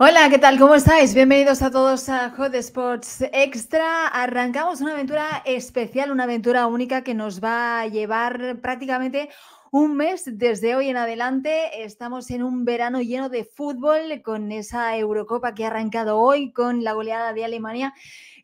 Hola, ¿qué tal? ¿Cómo estáis? Bienvenidos a todos a Hot Sports Extra. Arrancamos una aventura especial, una aventura única que nos va a llevar prácticamente un mes desde hoy en adelante. Estamos en un verano lleno de fútbol con esa Eurocopa que ha arrancado hoy con la goleada de Alemania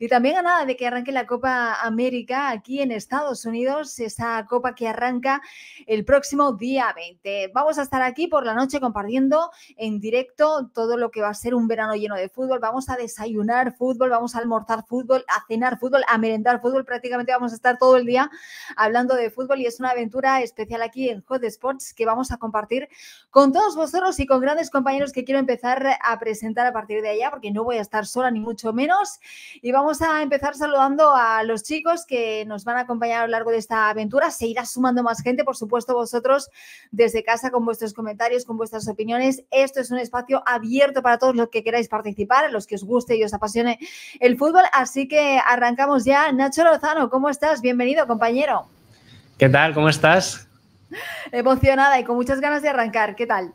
y también a nada de que arranque la Copa América aquí en Estados Unidos, esa copa que arranca el próximo día 20. Vamos a estar aquí por la noche compartiendo en directo todo lo que va a ser un verano lleno de fútbol. Vamos a desayunar fútbol, vamos a almorzar fútbol, a cenar fútbol, a merendar fútbol. Prácticamente vamos a estar todo el día hablando de fútbol y es una aventura especial aquí Hot Sports que vamos a compartir con todos vosotros y con grandes compañeros que quiero empezar a presentar a partir de allá, porque no voy a estar sola ni mucho menos. Y vamos a empezar saludando a los chicos que nos van a acompañar a lo largo de esta aventura. Se irá sumando más gente, por supuesto, vosotros desde casa con vuestros comentarios, con vuestras opiniones. Esto es un espacio abierto para todos los que queráis participar, a los que os guste y os apasione el fútbol. Así que arrancamos ya. Nacho Lozano, ¿cómo estás? Bienvenido, compañero. ¿Qué tal? ¿Cómo estás? emocionada y con muchas ganas de arrancar. ¿Qué tal?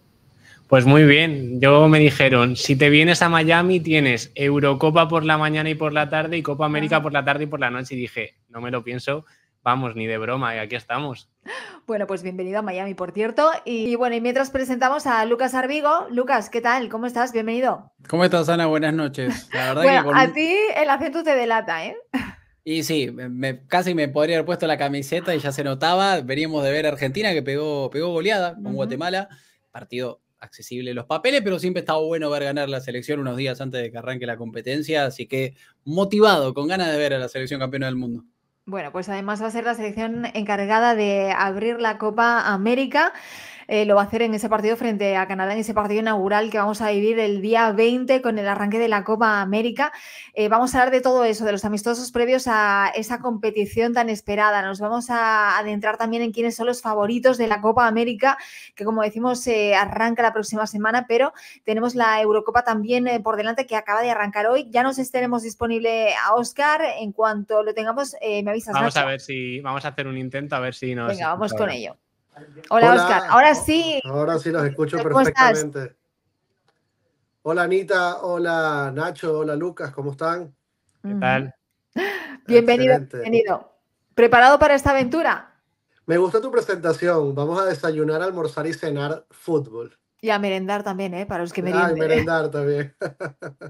Pues muy bien, yo me dijeron, si te vienes a Miami tienes Eurocopa por la mañana y por la tarde y Copa América por la tarde y por la noche. Y dije, no me lo pienso, vamos, ni de broma, y aquí estamos. Bueno, pues bienvenido a Miami, por cierto. Y, bueno, y mientras presentamos a Lucas Arvigo Lucas, ¿qué tal? ¿Cómo estás? Bienvenido. ¿Cómo estás, Ana? Buenas noches. La verdad a ti el acento te delata, ¿eh? Y sí, casi me podría haber puesto la camiseta y ya se notaba. Veníamos de ver a Argentina que pegó, pegó goleada con Guatemala. Partido accesible los papeles, pero siempre estaba bueno ver ganar la selección unos días antes de que arranque la competencia. Así que motivado, con ganas de ver a la selección campeona del mundo. Bueno, pues además va a ser la selección encargada de abrir la Copa América. Eh, lo va a hacer en ese partido frente a Canadá, en ese partido inaugural que vamos a vivir el día 20 con el arranque de la Copa América. Eh, vamos a hablar de todo eso, de los amistosos previos a esa competición tan esperada. Nos vamos a adentrar también en quiénes son los favoritos de la Copa América, que como decimos eh, arranca la próxima semana, pero tenemos la Eurocopa también por delante que acaba de arrancar hoy. Ya nos estaremos disponible a Oscar. En cuanto lo tengamos, me avisas. Vamos a ver si vamos a hacer un intento, a ver si nos... Venga, vamos con ello. Hola, Oscar. Ahora sí. Ahora sí los escucho perfectamente. Hola Anita, hola Nacho, hola Lucas, ¿cómo están? ¿Qué tal? Mm. Bienvenido, bienvenido. ¿Preparado para esta aventura? Me gusta tu presentación. Vamos a desayunar, almorzar y cenar fútbol. Y a merendar también, ¿eh? Para los que merienden. Ah, merendar también.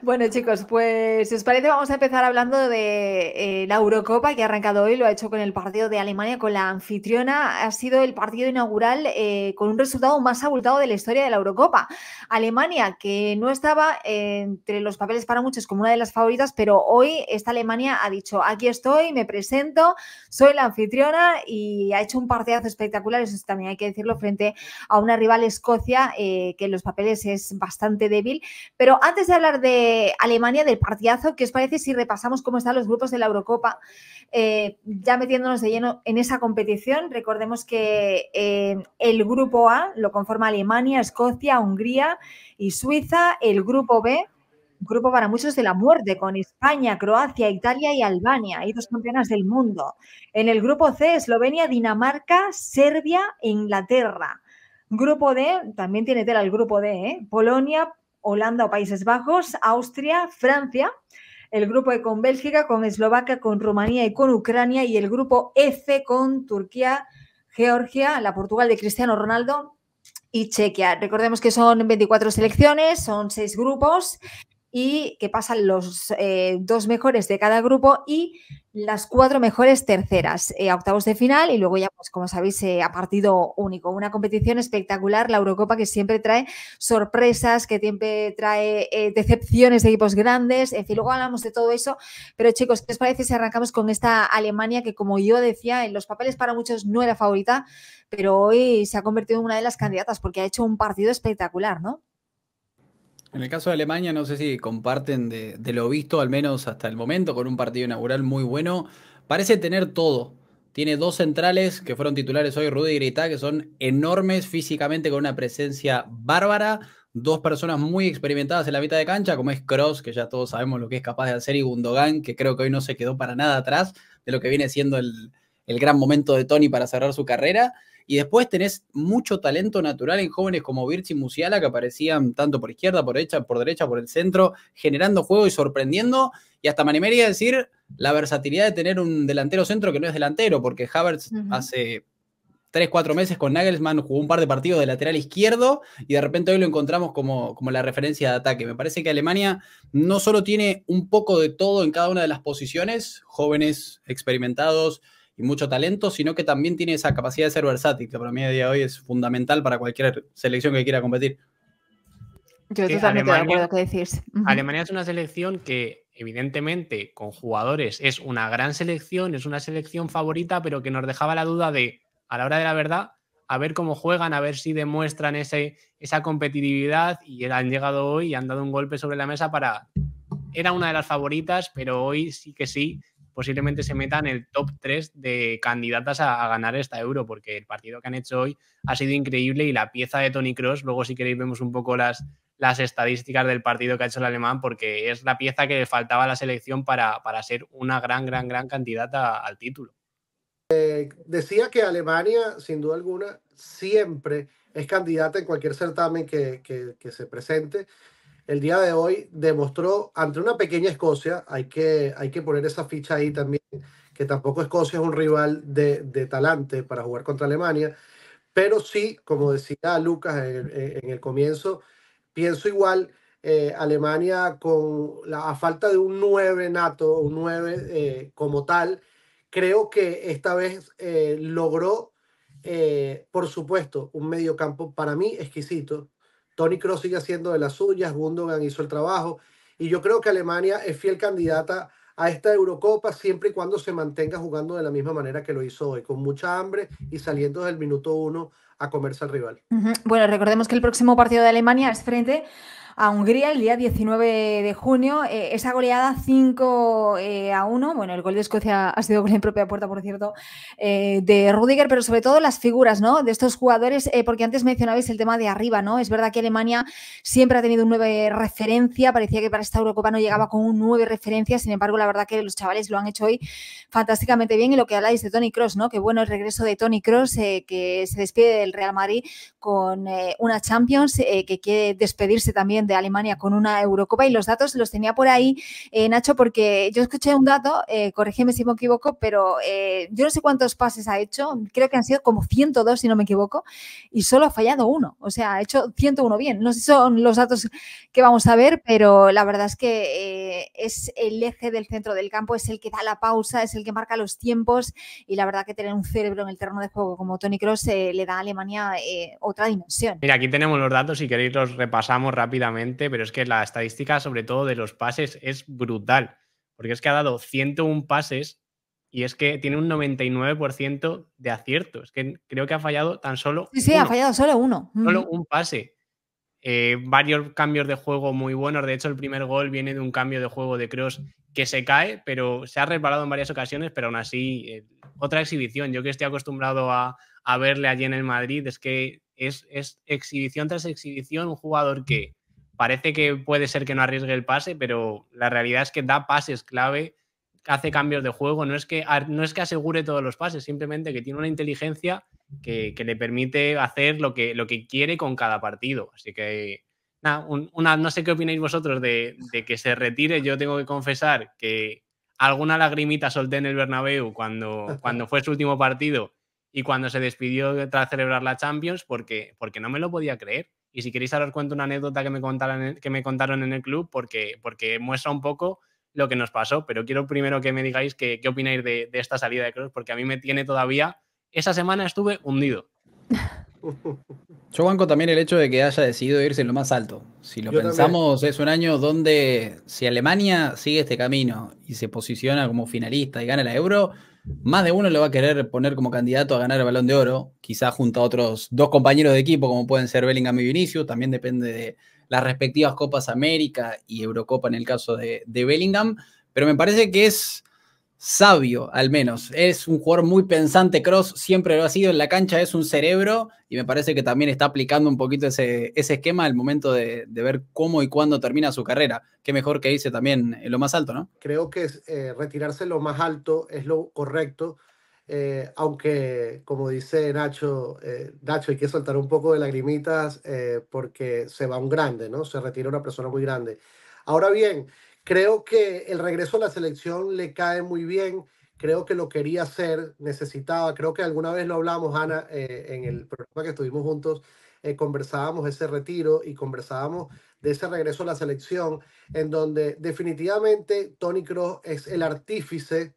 Bueno, chicos, pues si os parece, vamos a empezar hablando de eh, la Eurocopa que ha arrancado hoy, lo ha hecho con el partido de Alemania, con la anfitriona. Ha sido el partido inaugural eh, con un resultado más abultado de la historia de la Eurocopa. Alemania, que no estaba eh, entre los papeles para muchos como una de las favoritas, pero hoy esta Alemania ha dicho: aquí estoy, me presento, soy la anfitriona y ha hecho un partidazo espectacular, eso también hay que decirlo, frente a una rival Escocia, que en los papeles es bastante débil. Pero antes de hablar de eh, Alemania del partidazo. que os parece si repasamos cómo están los grupos de la Eurocopa? Eh, ya metiéndonos de lleno en esa competición, recordemos que eh, el grupo A lo conforma Alemania, Escocia, Hungría y Suiza. El grupo B, grupo para muchos de la muerte, con España, Croacia, Italia y Albania, y dos campeonas del mundo. En el grupo C, Eslovenia, Dinamarca, Serbia e Inglaterra. Grupo D, también tiene tela el grupo D, Polonia, Holanda o Países Bajos, Austria, Francia, el grupo E con Bélgica, con Eslovaquia, con Rumanía y con Ucrania, y el grupo F con Turquía, Georgia, la Portugal de Cristiano Ronaldo y Chequia. Recordemos que son 24 selecciones, son seis grupos y que pasan los eh, dos mejores de cada grupo y las cuatro mejores terceras eh, octavos de final y luego ya, pues como sabéis, eh, a partido único. Una competición espectacular, la Eurocopa, que siempre trae sorpresas, que siempre trae decepciones de equipos grandes, Es decir, luego hablamos de todo eso. Pero chicos, ¿qué os parece si arrancamos con esta Alemania que, como yo decía, en los papeles para muchos no era favorita, pero hoy se ha convertido en una de las candidatas porque ha hecho un partido espectacular, ¿no? En el caso de Alemania, no sé si comparten de, lo visto, al menos hasta el momento, con un partido inaugural muy bueno. Parece tener todo, tiene dos centrales que fueron titulares hoy, Rudy y Grita, que son enormes físicamente con una presencia bárbara. Dos personas muy experimentadas en la mitad de cancha, como es Cross, que ya todos sabemos lo que es capaz de hacer, y Gundogan, que creo que hoy no se quedó para nada atrás de lo que viene siendo el, el gran momento de Tony para cerrar su carrera. Y después tenés mucho talento natural en jóvenes como y Musiala, que aparecían tanto por izquierda, por derecha, por derecha, por el centro, generando juego y sorprendiendo. Y hasta me decir la versatilidad de tener un delantero centro que no es delantero, porque Havertz hace tres, 4 meses con Nagelsmann jugó un par de partidos de lateral izquierdo y de repente hoy lo encontramos como, como la referencia de ataque. Me parece que Alemania no solo tiene un poco de todo en cada una de las posiciones, jóvenes, experimentados, y mucho talento, sino que también tiene esa capacidad de ser versátil, que para mí a día de hoy es fundamental para cualquier selección que quiera competir. Yo totalmente Alemania, de acuerdo que decís. Alemania es una selección que, evidentemente, con jugadores es una gran selección, es una selección favorita, pero que nos dejaba la duda de, a la hora de la verdad, a ver cómo juegan, a ver si demuestran ese, esa competitividad y han llegado hoy y han dado un golpe sobre la mesa para... Era una de las favoritas, pero hoy sí que sí posiblemente se meta en el top 3 de candidatas a, ganar esta euro, porque el partido que han hecho hoy ha sido increíble y la pieza de Tony Cross, luego si queréis vemos un poco las, las estadísticas del partido que ha hecho el alemán, porque es la pieza que le faltaba a la selección para, ser una gran, gran, gran candidata al título. Eh, decía que Alemania, sin duda alguna, siempre es candidata en cualquier certamen que se presente el día de hoy demostró ante una pequeña Escocia, hay que, hay que poner esa ficha ahí también, que tampoco Escocia es un rival de, talante para jugar contra Alemania, pero sí, como decía Lucas en, el comienzo, pienso igual, eh, Alemania con la, a falta de un 9 nato, un 9 eh, como tal, creo que esta vez eh, logró, por supuesto, un mediocampo para mí exquisito, Tony Cross sigue haciendo de las suyas, Gundogan hizo el trabajo y yo creo que Alemania es fiel candidata a esta Eurocopa siempre y cuando se mantenga jugando de la misma manera que lo hizo hoy, con mucha hambre y saliendo del minuto uno a comerse al rival. Bueno, recordemos que el próximo partido de Alemania es frente a Hungría el día 19 de junio. Eh, esa goleada 5 eh, a 1, bueno, el gol de Escocia ha sido por en propia puerta, por cierto, eh, de Rudiger, pero sobre todo las figuras de estos jugadores, porque antes mencionabais el tema de arriba, ¿no? Es verdad que Alemania siempre ha tenido un 9 referencia, parecía que para esta Eurocopa no llegaba con un nueve referencia, sin embargo, la verdad que los chavales lo han hecho hoy fantásticamente bien y lo que habláis de Tony Cross, ¿no? Qué bueno el regreso de Tony Cross, que se despide del Real Madrid con una Champions, que quiere despedirse también de Alemania con una Eurocopa y los datos los tenía por ahí, eh, Nacho, porque yo escuché un dato, eh, corrígeme si me equivoco, pero eh, yo no sé cuántos pases ha hecho, creo que han sido como 102 si no me equivoco, y solo ha fallado uno, o sea, ha hecho 101 bien. No sé si son los datos que vamos a ver, pero la verdad es que eh, es el eje del centro del campo, es el que da la pausa, es el que marca los tiempos y la verdad que tener un cerebro en el terreno de juego como Tony Cross le da a Alemania otra dimensión. Mira, aquí tenemos los datos, si queréis los repasamos rápidamente pero es que la estadística, sobre todo de los pases, es brutal. Porque es que ha dado 101 pases y es que tiene un 99% de acierto. Es que creo que ha fallado tan solo. Sí, sí, ha fallado solo uno. Solo un pase. Eh, varios cambios de juego muy buenos. De hecho, el primer gol viene de un cambio de juego de Cross que se cae, pero se ha resbalado en varias ocasiones, pero aún así, eh, otra exhibición. Yo que estoy acostumbrado a, verle allí en el Madrid, es que es, exhibición tras exhibición, un jugador que parece que puede ser que no arriesgue el pase, pero la realidad es que da pases clave, hace cambios de juego, no es que, no es que asegure todos los pases, simplemente que tiene una inteligencia que, le permite hacer lo que, lo que quiere con cada partido. Así que, nada, una, no sé qué opináis vosotros de, de, que se retire. Yo tengo que confesar que alguna lagrimita solté en el Bernabéu cuando, cuando fue su último partido y cuando se despidió tras celebrar la Champions porque, porque no me lo podía creer. Y si queréis, ahora os cuento una anécdota que me contaron, que me contaron en el club porque, porque muestra un poco lo que nos pasó. Pero quiero primero que me digáis qué opináis de, esta salida de Cross, porque a mí me tiene todavía. Esa semana estuve hundido. Yo banco también el hecho de que haya decidido irse en lo más alto. Si lo pensamos, es un año donde si Alemania sigue este camino y se posiciona como finalista y gana la euro, más de uno lo va a querer poner como candidato a ganar el balón de oro, quizás junto a otros dos compañeros de equipo, como pueden ser Bellingham y Vinicius, también depende de las respectivas Copas América y Eurocopa en el caso de Bellingham, pero me parece que es sabio, al menos. Es un jugador muy pensante, Cross siempre lo ha sido en la cancha, es un cerebro y me parece que también está aplicando un poquito ese, esquema al momento de, ver cómo y cuándo termina su carrera. Qué mejor que hice también en eh, lo más alto, ¿no? Creo que eh, retirarse lo más alto es lo correcto. Eh, aunque, como dice Nacho, Nacho, hay que soltar un poco de lagrimitas porque se va un grande, ¿no? Se retira una persona muy grande. Ahora bien, Creo que el regreso a la selección le cae muy bien. Creo que lo quería hacer, necesitaba. Creo que alguna vez lo hablamos, Ana, eh, en el programa que estuvimos juntos. Eh, conversábamos ese retiro y conversábamos de ese regreso a la selección, en donde definitivamente Tony Cross es el artífice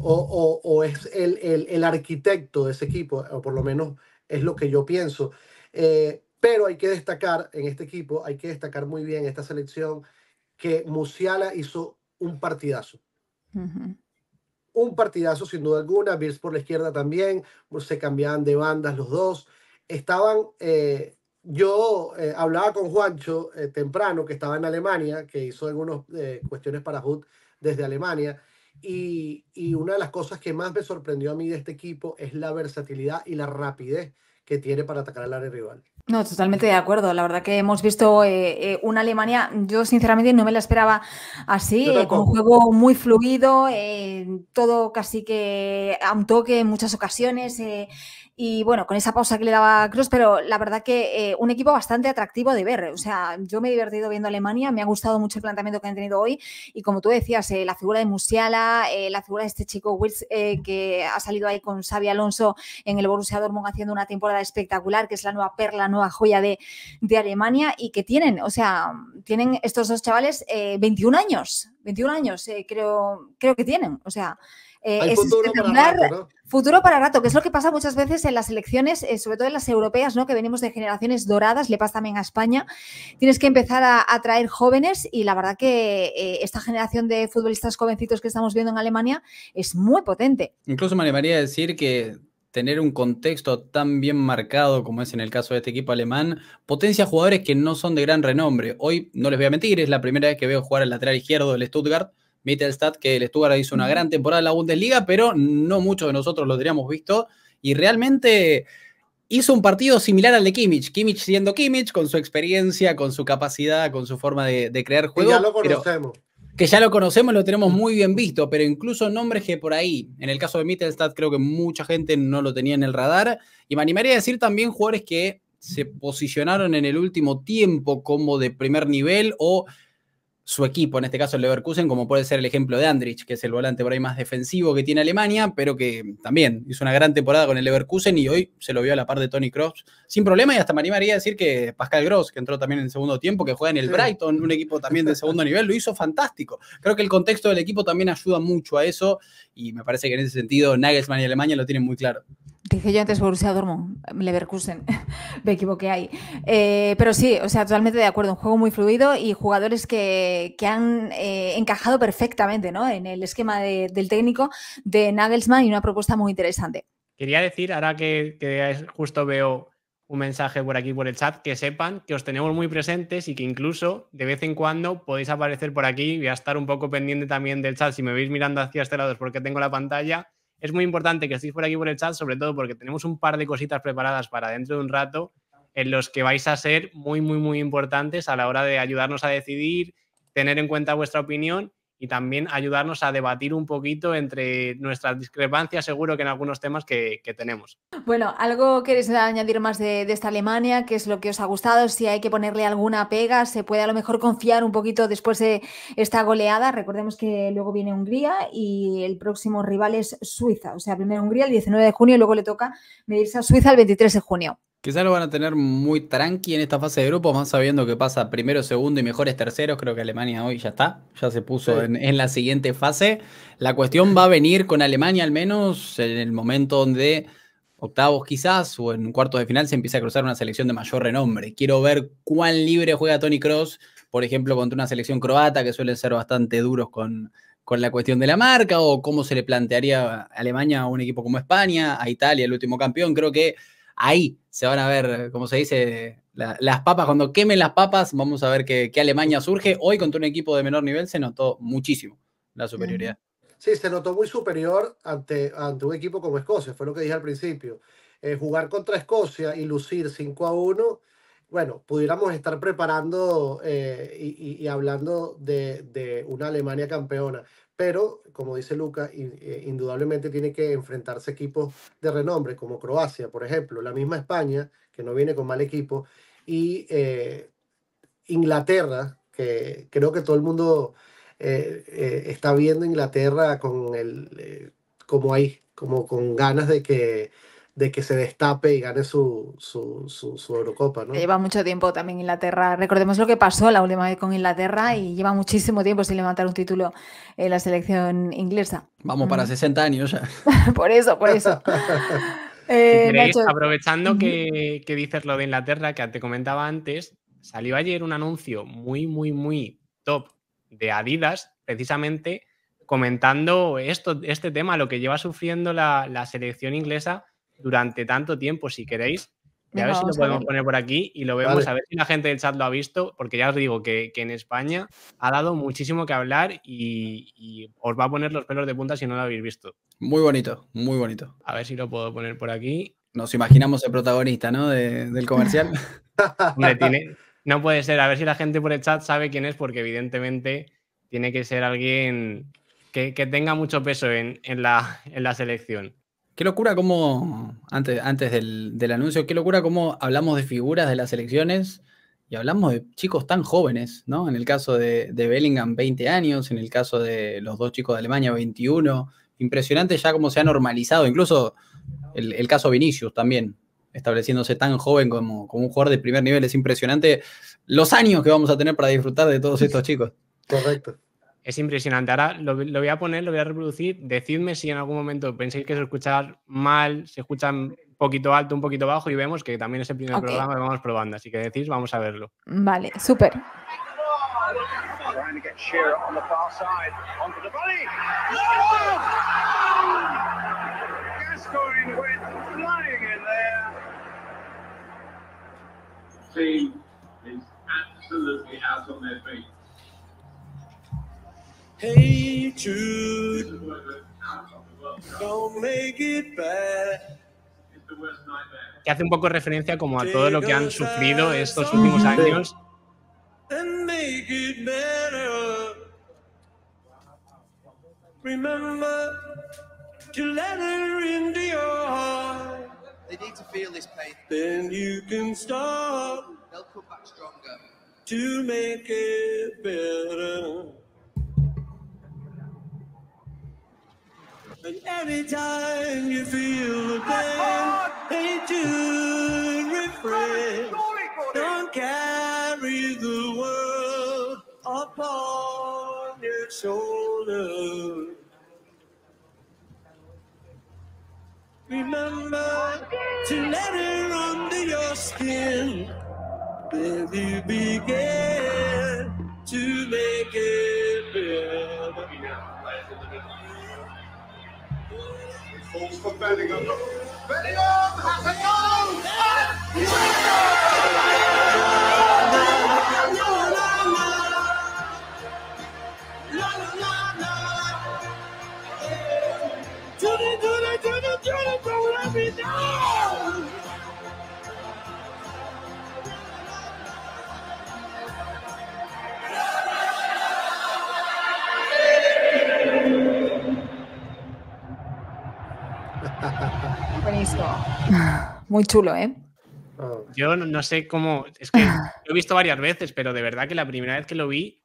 o, es el, el, arquitecto de ese equipo, o por lo menos es lo que yo pienso. Eh, pero hay que destacar en este equipo, hay que destacar muy bien esta selección que Musiala hizo un partidazo. Un partidazo sin duda alguna, Bills por la izquierda también, se cambiaban de bandas los dos. Estaban, eh, yo eh, hablaba con Juancho eh, temprano, que estaba en Alemania, que hizo algunas cuestiones para Hood desde Alemania, y, y, una de las cosas que más me sorprendió a mí de este equipo es la versatilidad y la rapidez que tiene para atacar al área rival. No, totalmente de acuerdo. La verdad que hemos visto eh, eh, una Alemania, yo sinceramente no me la esperaba así, eh, con un juego muy fluido, todo casi que a un toque en muchas ocasiones, y bueno, con esa pausa que le daba Cruz, pero la verdad que eh, un equipo bastante atractivo de ver. O sea, yo me he divertido viendo Alemania, me ha gustado mucho el planteamiento que han tenido hoy. Y como tú decías, eh, la figura de Musiala, eh, la figura de este chico Wills que ha salido ahí con Xavi Alonso en el Borussia Dortmund haciendo una temporada espectacular, que es la nueva perla, la nueva joya de, Alemania y que tienen, o sea, tienen estos dos chavales 21 años, 21 años creo, creo que tienen. O sea, eh, futuro para rato, que es lo que pasa muchas veces en las elecciones, eh, sobre todo en las europeas, ¿no? Que venimos de generaciones doradas, le pasa también a España. Tienes que empezar a atraer jóvenes y la verdad que eh, esta generación de futbolistas jovencitos que estamos viendo en Alemania es muy potente. Incluso me animaría a decir que tener un contexto tan bien marcado como es en el caso de este equipo alemán, potencia jugadores que no son de gran renombre. Hoy, no les voy a mentir, es la primera vez que veo jugar al lateral izquierdo del Stuttgart, Mittelstadt, que el Stuttgart hizo una gran temporada en la Bundesliga, pero no muchos de nosotros lo habríamos visto. Y realmente hizo un partido similar al de Kimmich. Kimmich siendo Kimmich, con su experiencia, con su capacidad, con su forma de, crear juegos. Que ya lo conocemos. que ya lo conocemos, lo tenemos muy bien visto, pero incluso nombres que por ahí, en el caso de Mittelstadt, creo que mucha gente no lo tenía en el radar. Y me animaría a decir también jugadores que se posicionaron en el último tiempo como de primer nivel o su equipo, en este caso el Leverkusen, como puede ser el ejemplo de Andrich, que es el volante por ahí más defensivo que tiene Alemania, pero que también hizo una gran temporada con el Leverkusen y hoy se lo vio a la par de Tony Cross sin problema. Y hasta me animaría a decir que Pascal Gross, que entró también en el segundo tiempo, que juega en el Brighton, un equipo también de segundo nivel, lo hizo fantástico. Creo que el contexto del equipo también ayuda mucho a eso y me parece que en ese sentido Nagelsmann y Alemania lo tienen muy claro. Dije yo antes Borussia Dortmund, Leverkusen, me equivoqué ahí. Eh, pero sí, o sea, totalmente de acuerdo, un juego muy fluido y jugadores que, han eh, encajado perfectamente en el esquema del técnico de Nagelsmann y una propuesta muy interesante. Quería decir, ahora que, que justo veo un mensaje por aquí por el chat, que sepan que os tenemos muy presentes y que incluso de vez en cuando podéis aparecer por aquí. Voy a estar un poco pendiente también del chat. Si me veis mirando hacia este lado es porque tengo la pantalla es muy importante que estéis por aquí por el chat, sobre todo porque tenemos un par de cositas preparadas para dentro de un rato en los que vais a ser muy, muy, muy importantes a la hora de ayudarnos a decidir, tener en cuenta vuestra opinión y también ayudarnos a debatir un poquito entre nuestras discrepancias, seguro que en algunos temas que, tenemos. Bueno, ¿algo queréis añadir más de, de, esta Alemania? ¿Qué es lo que os ha gustado? Si hay que ponerle alguna pega, ¿se puede a lo mejor confiar un poquito después de esta goleada? Recordemos que luego viene Hungría y el próximo rival es Suiza. O sea, primero Hungría el 19 de junio y luego le toca medirse a Suiza el 23 de junio. Quizás lo van a tener muy tranqui en esta fase de grupos, más sabiendo qué pasa primero, segundo y mejores terceros. Creo que Alemania hoy ya está, ya se puso en, la siguiente fase. La cuestión va a venir con Alemania al menos en el momento donde octavos quizás o en cuartos de final se empieza a cruzar una selección de mayor renombre. Quiero ver cuán libre juega Tony Cross, por ejemplo, contra una selección croata que suelen ser bastante duros con, con la cuestión de la marca o cómo se le plantearía a Alemania a un equipo como España, a Italia, el último campeón. Creo que ahí se van a ver, como se dice, las papas, cuando quemen las papas, vamos a ver qué Alemania surge. Hoy contra un equipo de menor nivel se notó muchísimo la superioridad. Sí, se notó muy superior ante, ante un equipo como Escocia, fue lo que dije al principio. Eh, jugar contra Escocia y lucir 5 a 1 bueno, pudiéramos estar preparando eh, y, hablando de, una Alemania campeona pero como dice Luca, eh, indudablemente tiene que enfrentarse equipos de renombre como Croacia, por ejemplo, la misma España, que no viene con mal equipo, y eh, Inglaterra, que creo que todo el mundo eh, está viendo Inglaterra con el, como ahí, como con ganas de que de que se destape y gane su, su, Eurocopa. Lleva mucho tiempo también Inglaterra. Recordemos lo que pasó la última vez con Inglaterra y lleva muchísimo tiempo sin levantar un título en la selección inglesa. Vamos para 60 años por eso, por eso. Eh, aprovechando que, dices lo de Inglaterra, que te comentaba antes, salió ayer un anuncio muy, muy, muy top de Adidas, precisamente comentando esto, este tema, lo que lleva sufriendo la, la selección inglesa durante tanto tiempo, si queréis. Y a ver si lo podemos poner por aquí y lo vemos, a ver si la gente del chat lo ha visto, porque ya os digo que, en España ha dado muchísimo que hablar y, os va a poner los pelos de punta si no lo habéis visto. Muy bonito, muy bonito. A ver si lo puedo poner por aquí. Nos imaginamos el protagonista, ¿no? del comercial. no puede ser, a ver si la gente por el chat sabe quién es, porque evidentemente tiene que ser alguien que, tenga mucho peso en la selección. Qué locura como, antes, antes del, anuncio, qué locura como hablamos de figuras de las elecciones y hablamos de chicos tan jóvenes, ¿no? En el caso de, Bellingham, 20 años, en el caso de los dos chicos de Alemania, 21. Impresionante ya cómo se ha normalizado, incluso el, el caso Vinicius también, estableciéndose tan joven como, como un jugador de primer nivel. Es impresionante los años que vamos a tener para disfrutar de todos estos chicos. Correcto. Es impresionante. Ahora lo, voy a poner, lo voy a reproducir. Decidme si en algún momento penséis que se escucha mal, se escucha un poquito alto, un poquito bajo y vemos que también es el primer programa que vamos probando. Así que decís, vamos a verlo. Vale, súper. Hey Jude, don't make it bad. Que hace un poco referencia como a todo lo que han sufrido estos últimos años. And make it better. Remember to let her into your heart. They need to feel this pain. Then you can start. They'll come back stronger. To make it better. And anytime you feel the pain, they do refrain. Don't carry the world upon your shoulders. Remember to let it under your skin. Then you begin to make it. Goals van Bellingham. Bellingham has a goal! Muy chulo, ¿eh? Ah. Yo no, sé cómo, es que lo he visto varias veces, pero de verdad que la primera vez que lo vi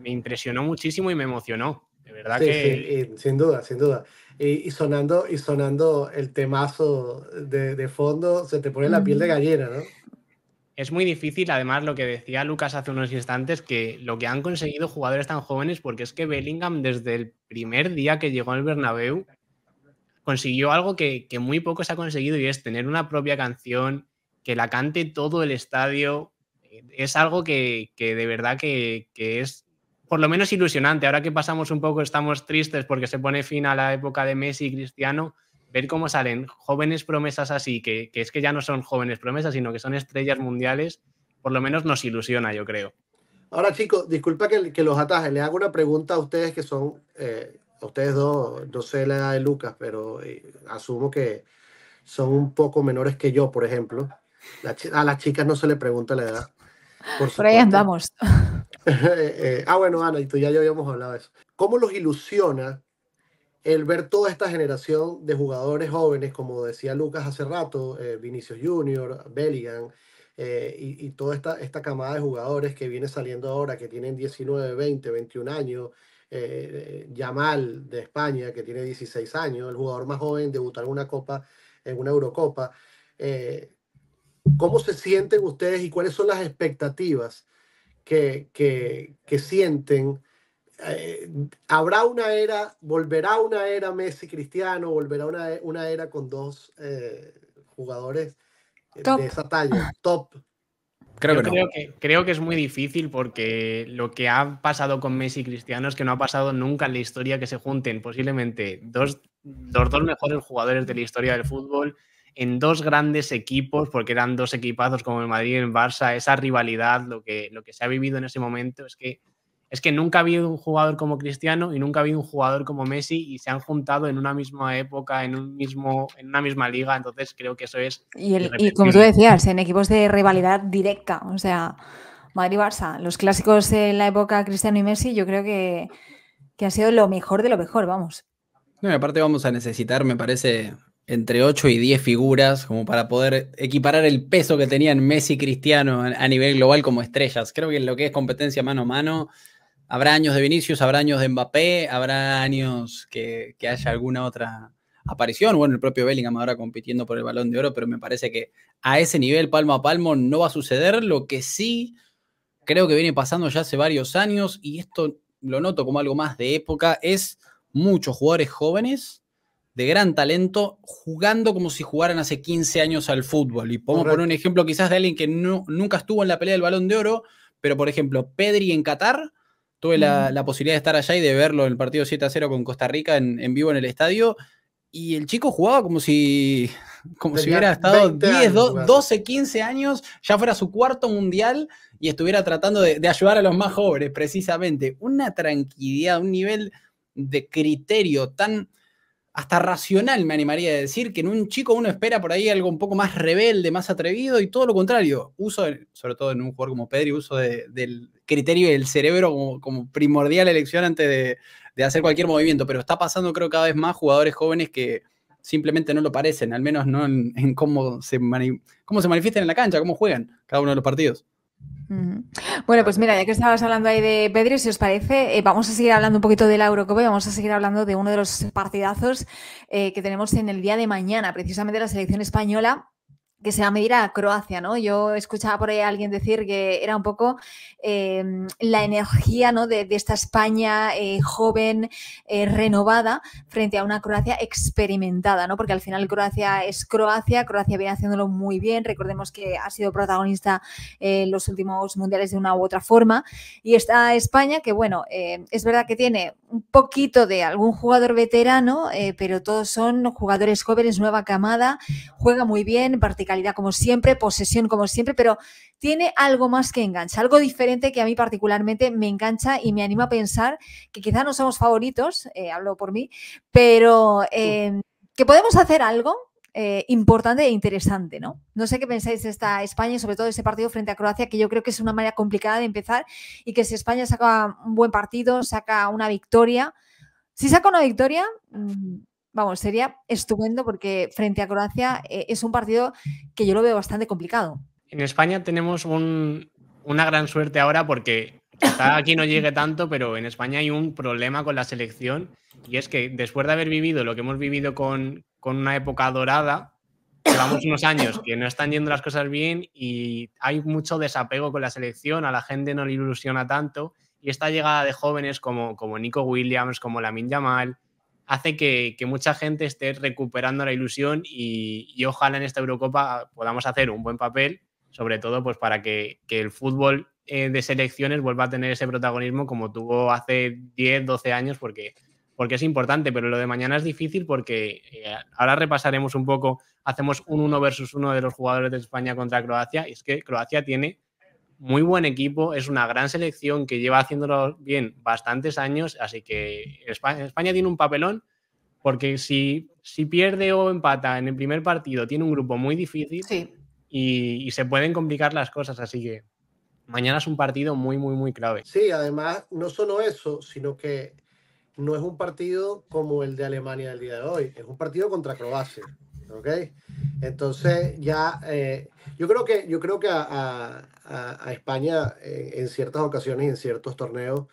me impresionó muchísimo y me emocionó. De verdad sin duda, sin duda. Y, sonando, y sonando el temazo de, fondo, se te pone la piel de mm. gallera, ¿no? Es muy difícil, además, lo que decía Lucas hace unos instantes, que lo que han conseguido jugadores tan jóvenes, porque es que Bellingham desde el primer día que llegó al Bernabéu consiguió algo que, muy poco se ha conseguido y es tener una propia canción, que la cante todo el estadio. Eh, es algo que, de verdad que, es por lo menos ilusionante. Ahora que pasamos un poco, estamos tristes porque se pone fin a la época de Messi y Cristiano, ver cómo salen jóvenes promesas así, que, es que ya no son jóvenes promesas, sino que son estrellas mundiales, por lo menos nos ilusiona, yo creo. Ahora, chicos, disculpa que, los ataje, le hago una pregunta a ustedes que son eh, ustedes dos, no sé la edad de Lucas, pero eh, asumo que son un poco menores que yo, por ejemplo. a las chicas no se le pregunta la edad. Por, ahí andamos. Eh, eh, ah, bueno, Ana, y tú ya, ya habíamos hablado de eso. ¿Cómo los ilusiona el ver toda esta generación de jugadores jóvenes, como decía Lucas hace rato, Vinicius Junior, Bellingham, y, y, toda esta, esta camada de jugadores que viene saliendo ahora, que tienen 19, 20, 21 años, eh, Yamal de España, que tiene 16 años, el jugador más joven, debutar en una Copa, en una Eurocopa. Eh, ¿Cómo se sienten ustedes y cuáles son las expectativas que, que, que sienten? Eh, ¿Habrá una era, volverá una era Messi Cristiano, volverá una, una era con dos jugadores de esa talla, top Creo que, creo, que, es muy difícil porque lo que ha pasado con Messi y Cristiano es que no ha pasado nunca en la historia que se junten posiblemente dos, los dos mejores jugadores de la historia del fútbol en dos grandes equipos, porque eran dos equipazos como el Madrid y el Barça, esa rivalidad, lo que, lo que se ha vivido en ese momento es que es que nunca ha habido un jugador como Cristiano y nunca ha habido un jugador como Messi y se han juntado en una misma época, en un mismo, en una misma liga, entonces creo que eso es. Y, como tú decías, en equipos de rivalidad directa, o sea, Madrid-Barça, los clásicos en la época Cristiano y Messi, yo creo que, que ha sido lo mejor de lo mejor, vamos. aparte vamos a necesitar, me parece, entre 8 y 10 figuras como para poder equiparar el peso que tenían Messi y Cristiano a nivel global como estrellas. Creo que en lo que es competencia mano a mano, habrá años de Vinicius, habrá años de Mbappé, habrá años que, haya alguna otra aparición. Bueno, el propio Bellingham ahora compitiendo por el balón de oro, pero me parece que a ese nivel, palmo a palmo, no va a suceder. Lo que sí creo que viene pasando ya hace varios años, y esto lo noto como algo más de época, es muchos jugadores jóvenes de gran talento jugando como si jugaran hace 15 años al fútbol. Y podemos poner un ejemplo quizás de alguien que nunca estuvo en la pelea del balón de oro, pero por ejemplo, Pedri en Qatar Tuve mm. la, posibilidad de estar allá y de verlo en el partido 7 a 0 con Costa Rica en, vivo en el estadio. Y el chico jugaba como si, como si hubiera estado 10, 12, 15 años, ya fuera su cuarto mundial y estuviera tratando de ayudar a los más jóvenes, precisamente. Una tranquilidad, un nivel de criterio tan, hasta racional, me animaría a decir, que en un chico uno espera por ahí algo un poco más rebelde, más atrevido y todo lo contrario. Uso, sobre todo en un jugador como Pedri, uso del criterio del cerebro como, primordial elección antes de, hacer cualquier movimiento, pero está pasando creo cada vez más jugadores jóvenes que simplemente no lo parecen, al menos no en, cómo, se cómo se manifiestan en la cancha, cómo juegan cada uno de los partidos. Bueno, pues mira, ya que estabas hablando ahí de Pedro, si os parece, eh, vamos a seguir hablando un poquito de la Eurocopa y vamos a seguir hablando de uno de los partidazos eh, que tenemos en el día de mañana, precisamente la selección española que se va a medir a Croacia, ¿no? Yo escuchaba por ahí a alguien decir que era un poco em, la energía ¿no? de, esta España eh, joven, eh, renovada, frente a una Croacia experimentada, ¿no? Porque al final Croacia es Croacia, Croacia viene haciéndolo muy bien, recordemos que ha sido protagonista en los últimos mundiales de una u otra forma, y está España que, bueno, eh, es verdad que tiene un poquito de algún jugador veterano, eh, pero todos son jugadores jóvenes, nueva camada, juega muy bien, particularidad como siempre, posesión como siempre, pero tiene algo más que engancha, algo diferente que a mí particularmente me engancha y me anima a pensar que quizá no somos favoritos, eh, hablo por mí, pero eh, que podemos hacer algo eh, importante e interesante, ¿no? No sé qué pensáis de esta España y sobre todo de este partido frente a Croacia, que yo creo que es una manera complicada de empezar y que si España saca un buen partido, saca una victoria, si saca una victoria, mm, vamos, sería estupendo porque frente a Croacia eh, es un partido que yo lo veo bastante complicado. En España tenemos una gran suerte ahora porque quizá aquí no llegue tanto, pero en España hay un problema con la selección y es que después de haber vivido lo que hemos vivido con, con una época dorada, llevamos unos años que no están yendo las cosas bien y hay mucho desapego con la selección, a la gente no le ilusiona tanto y esta llegada de jóvenes como, como Nico Williams, como Lamin Yamal, hace que, mucha gente esté recuperando la ilusión y, ojalá en esta Eurocopa podamos hacer un buen papel, sobre todo pues para que, que el fútbol eh, de selecciones vuelva a tener ese protagonismo como tuvo hace 10, 12 años, porque, porque es importante, pero lo de mañana es difícil porque eh, ahora repasaremos un poco, hacemos un 1 versus 1 de los jugadores de España contra Croacia, y es que Croacia tiene muy buen equipo, es una gran selección que lleva haciéndolo bien bastantes años, así que España, España tiene un papelón porque si, si, pierde o empata en el primer partido, tiene un grupo muy difícil y, se pueden complicar las cosas. Así que mañana es un partido muy, muy, muy clave. Sí, además, no solo eso, sino que no es un partido como el de Alemania del día de hoy, es un partido contra Croacia. ¿ok? Entonces ya, eh, yo creo que, yo creo que a, España en ciertas ocasiones y en ciertos torneos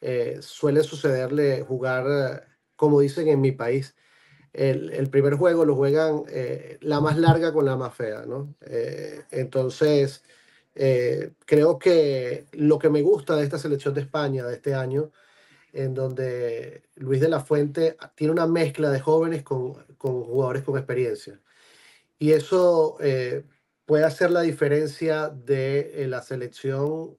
eh, suele sucederle jugar, eh, como dicen en mi país, el, el primer juego lo juegan la más larga con la más fea, ¿no? entonces eh, creo que lo que me gusta de esta selección de España de este año, en donde Luis de la Fuente tiene una mezcla de jóvenes con, jugadores con experiencia. Y eso eh, puede hacer la diferencia de eh, la selección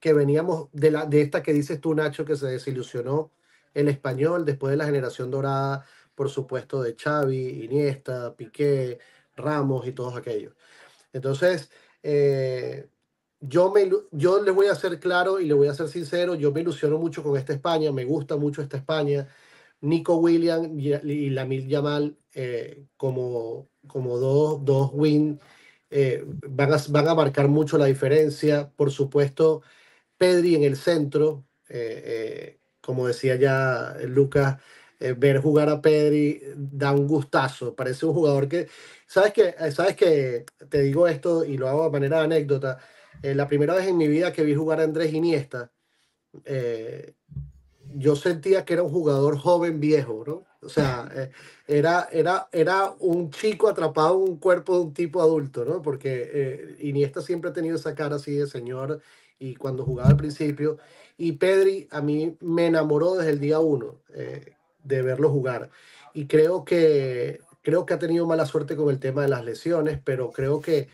que veníamos, de, la, de esta que dices tú, Nacho, que se desilusionó el español después de la generación dorada, por supuesto, de Xavi, Iniesta, Piqué, Ramos y todos aquellos. Entonces, eh, yo, me, yo les voy a ser claro y les voy a ser sincero, yo me ilusiono mucho con esta España, me gusta mucho esta España. Nico William y, Lamil Yamal eh, como, como dos, dos win eh, van, a, marcar mucho la diferencia. Por supuesto, Pedri en el centro, como decía ya Lucas, eh, ver jugar a Pedri da un gustazo. Parece un jugador que, sabes que, eh, sabes que te digo esto y lo hago de manera anécdota. Eh, la primera vez en mi vida que vi jugar a Andrés Iniesta, yo sentía que era un jugador joven viejo, ¿no? O sea, era, era, era un chico atrapado en un cuerpo de un tipo adulto, ¿no? Porque Iniesta siempre ha tenido esa cara así de señor y cuando jugaba al principio. Y Pedri a mí me enamoró desde el día uno de verlo jugar. Y creo que, creo que ha tenido mala suerte con el tema de las lesiones, pero creo que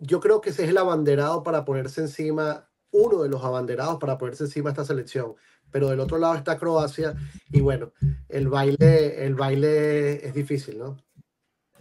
yo creo que ese es el abanderado para ponerse encima, uno de los abanderados para ponerse encima esta selección. Pero del otro lado está Croacia y bueno, el baile, el baile es difícil, ¿no?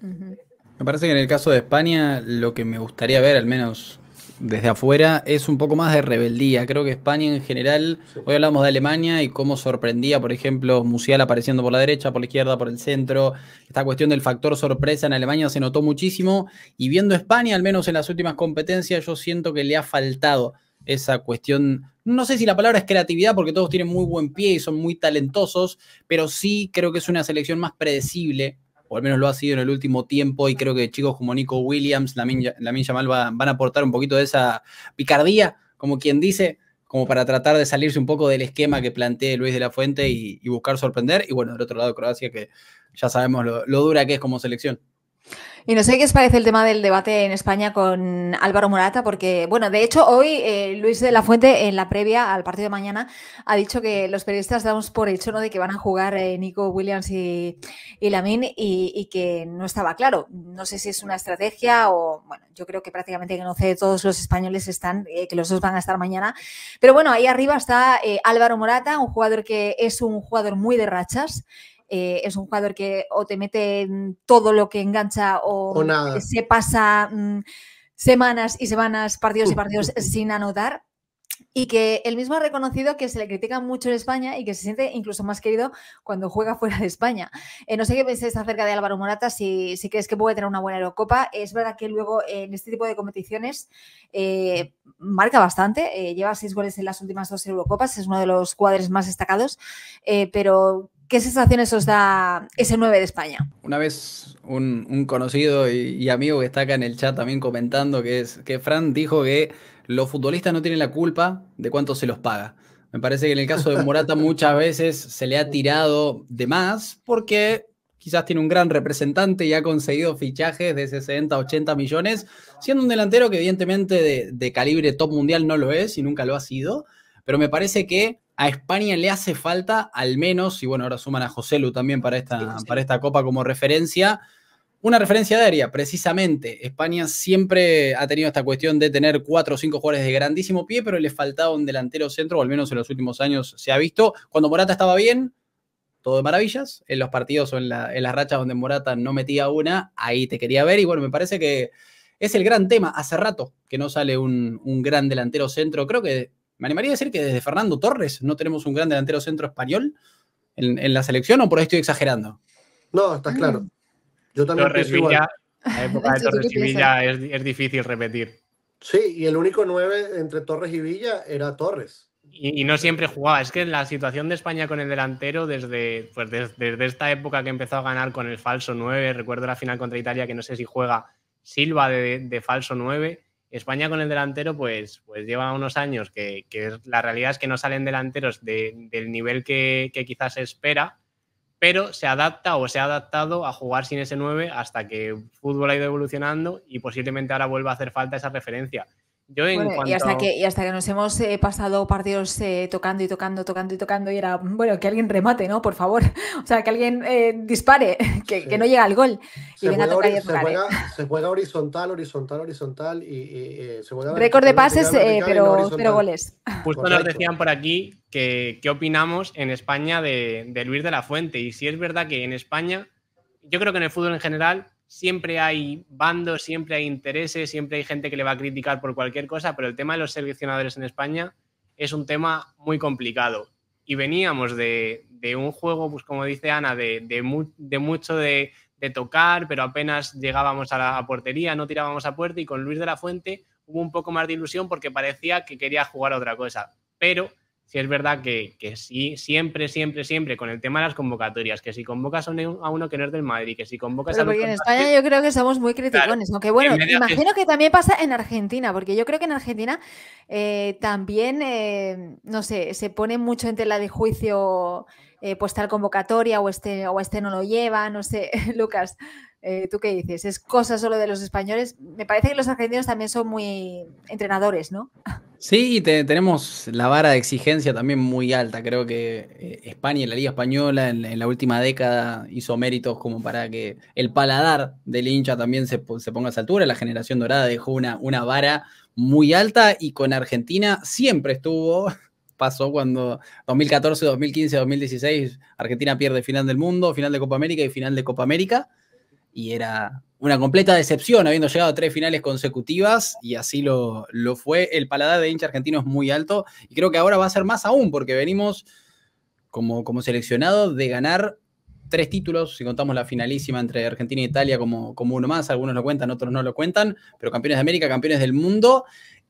Me parece que en el caso de España, lo que me gustaría ver, al menos desde afuera es un poco más de rebeldía. Creo que España en general, hoy hablamos de Alemania y cómo sorprendía, por ejemplo, Musial apareciendo por la derecha, por la izquierda, por el centro. Esta cuestión del factor sorpresa en Alemania se notó muchísimo y viendo España, al menos en las últimas competencias, yo siento que le ha faltado esa cuestión, no sé si la palabra es creatividad, porque todos tienen muy buen pie y son muy talentosos, pero sí creo que es una selección más predecible o al menos lo ha sido en el último tiempo, y creo que chicos como Nico Williams, Lamin, Yamal van, van a aportar un poquito de esa picardía, como quien dice, como para tratar de salirse un poco del esquema que plantea Luis de la Fuente y, buscar sorprender. Y bueno, del otro lado Croacia, que ya sabemos lo dura que es como selección. Y no sé qué os parece el tema del debate en España con Álvaro Morata, porque, bueno, de hecho, hoy eh, Luis de la Fuente, en la previa al partido de mañana, ha dicho que los periodistas damos por hecho ¿no? de que van a jugar eh, Nico Williams y, Lamín y, que no estaba claro. No sé si es una estrategia o, bueno, yo creo que prácticamente que no sé, todos los españoles están, eh, que los dos van a estar mañana. Pero bueno, ahí arriba está Álvaro Morata, un jugador que es un jugador muy de rachas. Eh, es un jugador que o te mete todo lo que engancha o, se pasa mm, semanas y semanas, partidos y uh. partidos sin anotar. Y que él mismo ha reconocido que se le critica mucho en España y que se siente incluso más querido cuando juega fuera de España. Eh, no sé qué pensáis acerca de Álvaro Morata, si, si, crees que puede tener una buena Eurocopa. Es verdad que luego en este tipo de competiciones eh, marca bastante, lleva seis goles en las últimas dos Eurocopas, es uno de los cuadros más destacados, pero ¿Qué sensaciones os da ese 9 de España? Una vez un, conocido y, amigo que está acá en el chat también comentando que, es, que Fran dijo que los futbolistas no tienen la culpa de cuánto se los paga. Me parece que en el caso de Morata muchas veces se le ha tirado de más porque quizás tiene un gran representante y ha conseguido fichajes de 60, 80 millones, siendo un delantero que evidentemente de calibre top mundial no lo es y nunca lo ha sido, pero me parece que a España le hace falta, al menos, y bueno, ahora suman a José Lu también para esta, para esta copa como referencia, una referencia aérea, precisamente. España siempre ha tenido esta cuestión de tener cuatro o cinco jugadores de grandísimo pie, pero le faltaba un delantero centro, o al menos en los últimos años se ha visto. Cuando Morata estaba bien, todo de maravillas. En los partidos o en, las rachas donde Morata no metía una, ahí te quería ver. Y bueno, me parece que es el gran tema. Hace rato que no sale un gran delantero centro. Creo que me animaría a decir que desde Fernando Torres no tenemos un gran delantero centro español en, la selección, o por ahí estoy exagerando. No, estás claro. Yo también Torres Villa, la época de Torres y Villa es, difícil repetir. Sí, y el único 9 entre Torres y Villa era Torres. Y, no siempre jugaba. Es que la situación de España con el delantero, desde, pues, esta época que empezó a ganar con el falso 9, recuerdo la final contra Italia, que no sé si juega Silva de, de falso 9 España con el delantero, pues, pues lleva unos años que, la realidad es que no salen delanteros del nivel que, quizás se espera, pero se adapta o se ha adaptado a jugar sin ese 9 hasta que el fútbol ha ido evolucionando y posiblemente ahora vuelva a hacer falta esa referencia y, hasta que, hasta que nos hemos eh, pasado partidos eh, tocando y tocando, tocando y tocando, y era, bueno, que alguien remate, ¿no? Por favor. O sea, que alguien eh, dispare, que, no llega al gol. Y se, juega, a tocar se, horizontal, horizontal, horizontal. y, Récord de pases, pero, pero, goles. Justo nos decían por aquí que qué opinamos en España de, de Luis de la Fuente. Y si es verdad que en España, yo creo que en el fútbol en general siempre hay bandos, siempre hay intereses, siempre hay gente que le va a criticar por cualquier cosa, pero el tema de los seleccionadores en España es un tema muy complicado. Y veníamos de, un juego, pues como dice Ana, de, de mucho de, tocar, pero apenas llegábamos a la portería, no tirábamos a puerta y con Luis de la Fuente hubo un poco más de ilusión porque parecía que quería jugar otra cosa. Pero sí es verdad que, que sí, siempre, siempre, siempre con el tema de las convocatorias, que si convocas a uno, e, a uno que no es del Madrid, que si convocas pero a... Porque en España yo creo que somos muy criticones, claro, aunque bueno, imagino que... también pasa en Argentina, porque yo creo que en Argentina eh, también, eh, no sé, se pone mucho en tela de juicio... Eh, pues tal convocatoria o este o este no lo lleva, no sé, Lucas. Eh, ¿Tú qué dices? ¿Es cosa solo de los españoles? Me parece que los argentinos también son muy entrenadores, ¿no? Sí, te, tenemos la vara de exigencia también muy alta. Creo que eh, España y la Liga Española en, la última década hizo méritos como para que el paladar del hincha también se, ponga a esa altura. La generación dorada dejó una, una vara muy alta y con Argentina siempre estuvo pasó cuando 2014, 2015, 2016, Argentina pierde final del mundo, final de Copa América y final de Copa América y era una completa decepción habiendo llegado a tres finales consecutivas y así lo, fue. El paladar de hincha argentino es muy alto y creo que ahora va a ser más aún porque venimos como, como seleccionados de ganar tres títulos, si contamos la finalísima entre Argentina e Italia como, como uno más, algunos lo cuentan, otros no lo cuentan, pero campeones de América, campeones del mundo.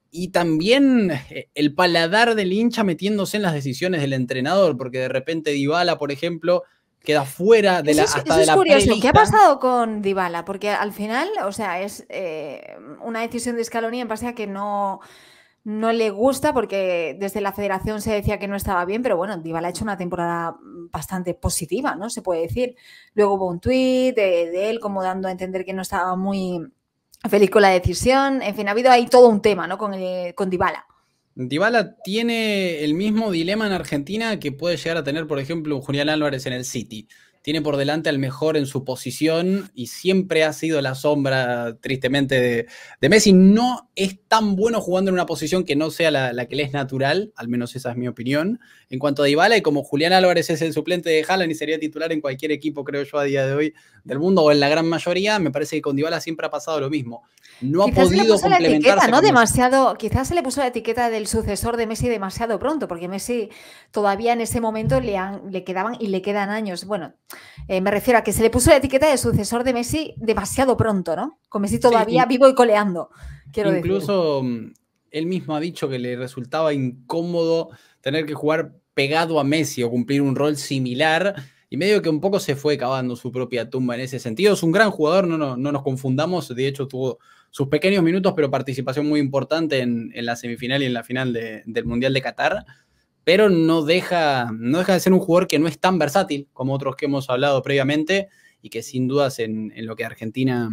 Y también eh, el paladar del hincha metiéndose en las decisiones del entrenador, porque de repente Dybala, por ejemplo, queda fuera de la eso, curioso. ¿Qué ha pasado con Dybala? Porque al final, o sea, es eh, una decisión de Scaloni en base a que no no le gusta porque desde la federación se decía que no estaba bien, pero bueno, Dybala ha hecho una temporada bastante positiva, ¿no? Se puede decir. Luego hubo un tuit de, él como dando a entender que no estaba muy feliz con la decisión. En fin, ha habido ahí todo un tema, ¿no? Con, el, eh, con Dybala. Dybala tiene el mismo dilema en Argentina que puede llegar a tener, por ejemplo, Julián Álvarez en el City tiene por delante al mejor en su posición y siempre ha sido la sombra, tristemente, de, Messi. No es tan bueno jugando en una posición que no sea la, que le es natural, al menos esa es mi opinión. En cuanto a Dybala, y como Julián Álvarez es el suplente de Haaland y sería titular en cualquier equipo, creo yo, a día de hoy del mundo o en la gran mayoría, me parece que con Dybala siempre ha pasado lo mismo. No ha podido se Demasiado, quizás se le puso la etiqueta del sucesor de Messi demasiado pronto, porque Messi todavía en ese momento le, le quedaban y le quedan años. Bueno, eh, me refiero a que se le puso la etiqueta de sucesor de Messi demasiado pronto, ¿no? Con Messi todavía vivo y coleando, quiero incluso mm, él mismo ha dicho que le resultaba incómodo tener que jugar pegado a Messi o cumplir un rol similar y medio que un poco se fue cavando su propia tumba en ese sentido. Es un gran jugador, no, no, nos confundamos. De hecho, tuvo sus pequeños minutos, pero participación muy importante en, en la semifinal y en la final del Mundial de Qatar pero no deja, no deja de ser un jugador que no es tan versátil como otros que hemos hablado previamente y que sin dudas en, lo que Argentina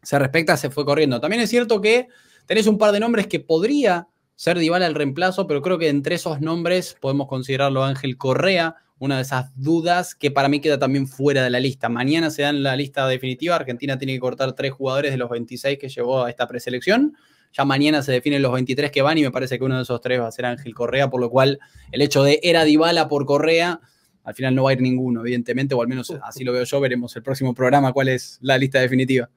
se respecta se fue corriendo. También es cierto que tenés un par de nombres que podría ser Dival al reemplazo, pero creo que entre esos nombres podemos considerarlo Ángel Correa, una de esas dudas que para mí queda también fuera de la lista. Mañana se dan la lista definitiva, Argentina tiene que cortar tres jugadores de los 26 que llevó a esta preselección ya mañana se definen los 23 que van y me parece que uno de esos tres va a ser Ángel Correa, por lo cual el hecho de era Dybala por Correa, al final no va a ir ninguno, evidentemente, o al menos así lo veo yo. Veremos el próximo programa cuál es la lista definitiva.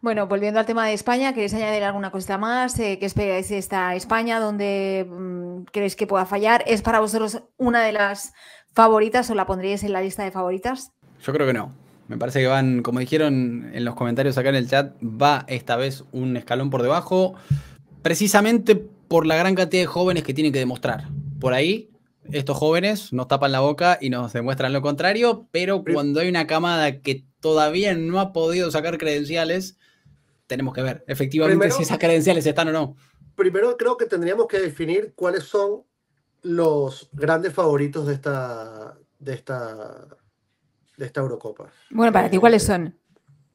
Bueno, volviendo al tema de España, ¿queréis añadir alguna cosa más? Eh, ¿Qué esperáis de esta España? donde mm, creéis que pueda fallar? ¿Es para vosotros una de las favoritas o la pondríais en la lista de favoritas? Yo creo que no. Me parece que van, como dijeron en los comentarios acá en el chat, va esta vez un escalón por debajo, precisamente por la gran cantidad de jóvenes que tienen que demostrar. Por ahí, estos jóvenes nos tapan la boca y nos demuestran lo contrario, pero cuando hay una camada que todavía no ha podido sacar credenciales, tenemos que ver efectivamente si esas credenciales están o no. Primero creo que tendríamos que definir cuáles son los grandes favoritos de esta, de esta de esta Eurocopa. Bueno, para ti, ¿cuáles son?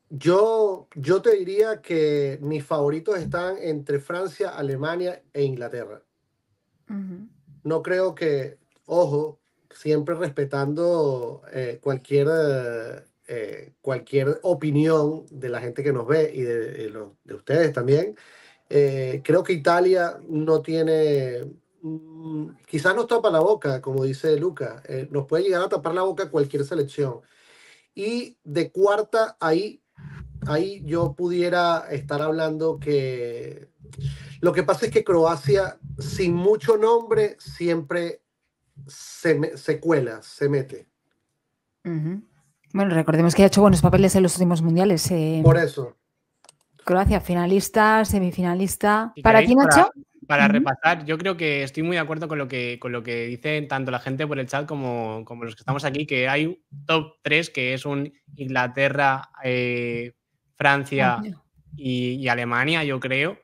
Yo, yo te diría que mis favoritos están entre Francia, Alemania e Inglaterra. No creo que, ojo, siempre respetando eh, cualquier, eh, cualquier opinión de la gente que nos ve y de ustedes también. Eh, creo que Italia no tiene Mm, quizás nos tapa la boca, como dice Luca, eh, nos puede llegar a tapar la boca cualquier selección. Y de cuarta, ahí, ahí yo pudiera estar hablando que lo que pasa es que Croacia, sin mucho nombre, siempre se, cuela, se mete. Bueno, recordemos que ha hecho buenos papeles en los últimos mundiales. Eh, Por eso. Croacia, finalista, semifinalista. ¿Para quién, Nacho? para repasar, yo creo que estoy muy de acuerdo con lo que, con lo que dicen tanto la gente por el chat como, como los que estamos aquí, que hay un top 3 que es un Inglaterra, eh, Francia y, Alemania, yo creo.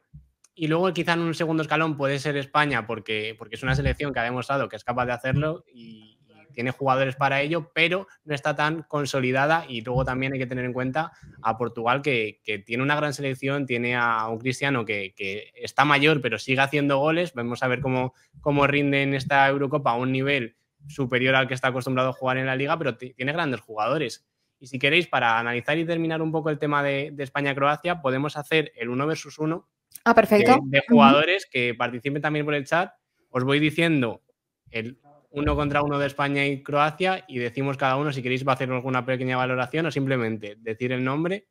Y luego quizá en un segundo escalón puede ser España, porque, porque es una selección que ha demostrado que es capaz de hacerlo y, tiene jugadores para ello, pero no está tan consolidada y luego también hay que tener en cuenta a Portugal que, tiene una gran selección, tiene a un Cristiano que, está mayor pero sigue haciendo goles, vamos a ver cómo, cómo rinde en esta Eurocopa a un nivel superior al que está acostumbrado a jugar en la liga, pero tiene grandes jugadores. Y si queréis, para analizar y terminar un poco el tema de, España-Croacia, podemos hacer el 1 versus 1 ah, perfecto. De, jugadores que participen también por el chat. Os voy diciendo el, uno contra uno de España y Croacia y decimos cada uno si queréis va a hacer alguna pequeña valoración o simplemente decir el nombre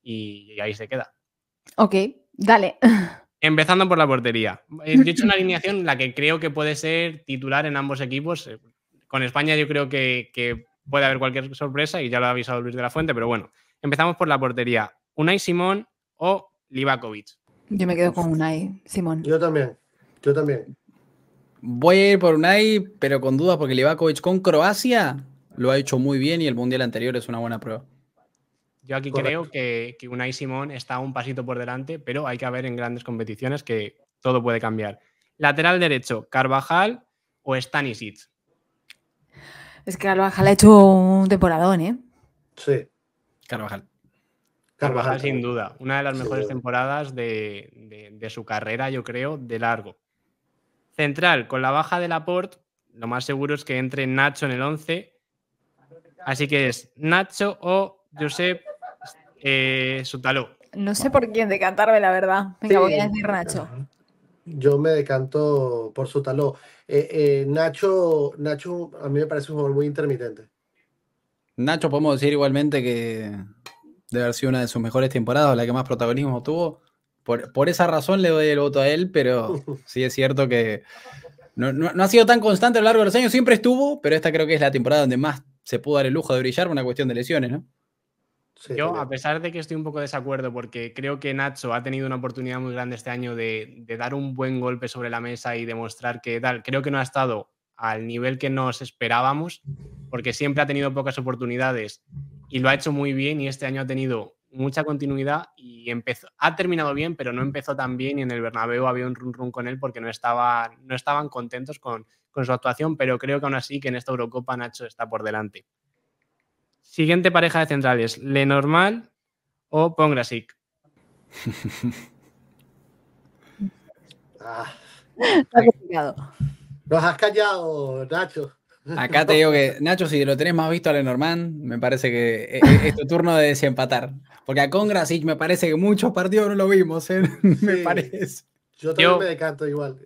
y, ahí se queda. Ok, dale. Empezando por la portería. Eh, yo he hecho una alineación en la que creo que puede ser titular en ambos equipos. Eh, con España yo creo que, puede haber cualquier sorpresa y ya lo ha avisado Luis de la Fuente, pero bueno, empezamos por la portería. Unai Simón o Libakovic? Yo me quedo con Unai Simón. Yo también, yo también. Voy a ir por Unai, pero con dudas porque Livakovic con Croacia lo ha hecho muy bien y el Mundial anterior es una buena prueba. Yo aquí creo que, Unai Simón está un pasito por delante, pero hay que ver en grandes competiciones que todo puede cambiar. Lateral derecho, Carvajal o Stanisic. Es que Carvajal ha hecho un temporadón, ¿eh? Sí. Carvajal. Carvajal, sin duda. Una de las mejores temporadas de, su carrera, yo creo, de largo. Central, con la baja de Laporte, lo más seguro es que entre Nacho en el 11. Así que es Nacho o Josep eh, Sutaló. No sé por quién decantarme, la verdad. Venga, voy decir Nacho. Yo me decanto por Sutaló. Eh, eh, Nacho, Nacho, a mí me parece un jugador muy intermitente. Nacho, podemos decir igualmente que debe haber sido una de sus mejores temporadas, la que más protagonismo tuvo por, esa razón le doy el voto a él, pero sí es cierto que no, ha sido tan constante a lo largo de los años, siempre estuvo, pero esta creo que es la temporada donde más se pudo dar el lujo de brillar por una cuestión de lesiones, ¿no? Yo, a pesar de que estoy un poco desacuerdo, porque creo que Nacho ha tenido una oportunidad muy grande este año de, de dar un buen golpe sobre la mesa y demostrar que tal, creo que no ha estado al nivel que nos esperábamos, porque siempre ha tenido pocas oportunidades y lo ha hecho muy bien y este año ha tenido mucha continuidad y empezó, ha terminado bien, pero no empezó tan bien y en el Bernabéu había un run run con él porque no, estaba, no estaban contentos con, su actuación, pero creo que aún así que en esta Eurocopa Nacho está por delante. Siguiente pareja de centrales, Lenormal o Pongrasic. Ah. Nos has callado, Nacho. Acá te digo que, Nacho, si lo tenés más visto a Lenormand, me parece que eh, eh, es, tu turno de desempatar. Porque a Kongrasic me parece que muchos partidos no lo vimos, ¿eh? me parece. Yo también me decanto igual.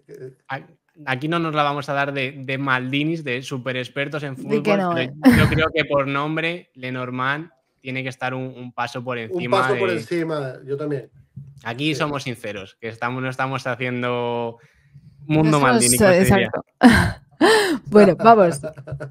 Aquí no nos la vamos a dar de, Maldinis, de super expertos en fútbol. Eh. yo creo que por nombre, Lenormand tiene que estar un, paso por encima. Un paso por encima, yo también. Aquí somos sinceros, que estamos, no estamos haciendo mundo Maldini. Exacto. bueno, vamos.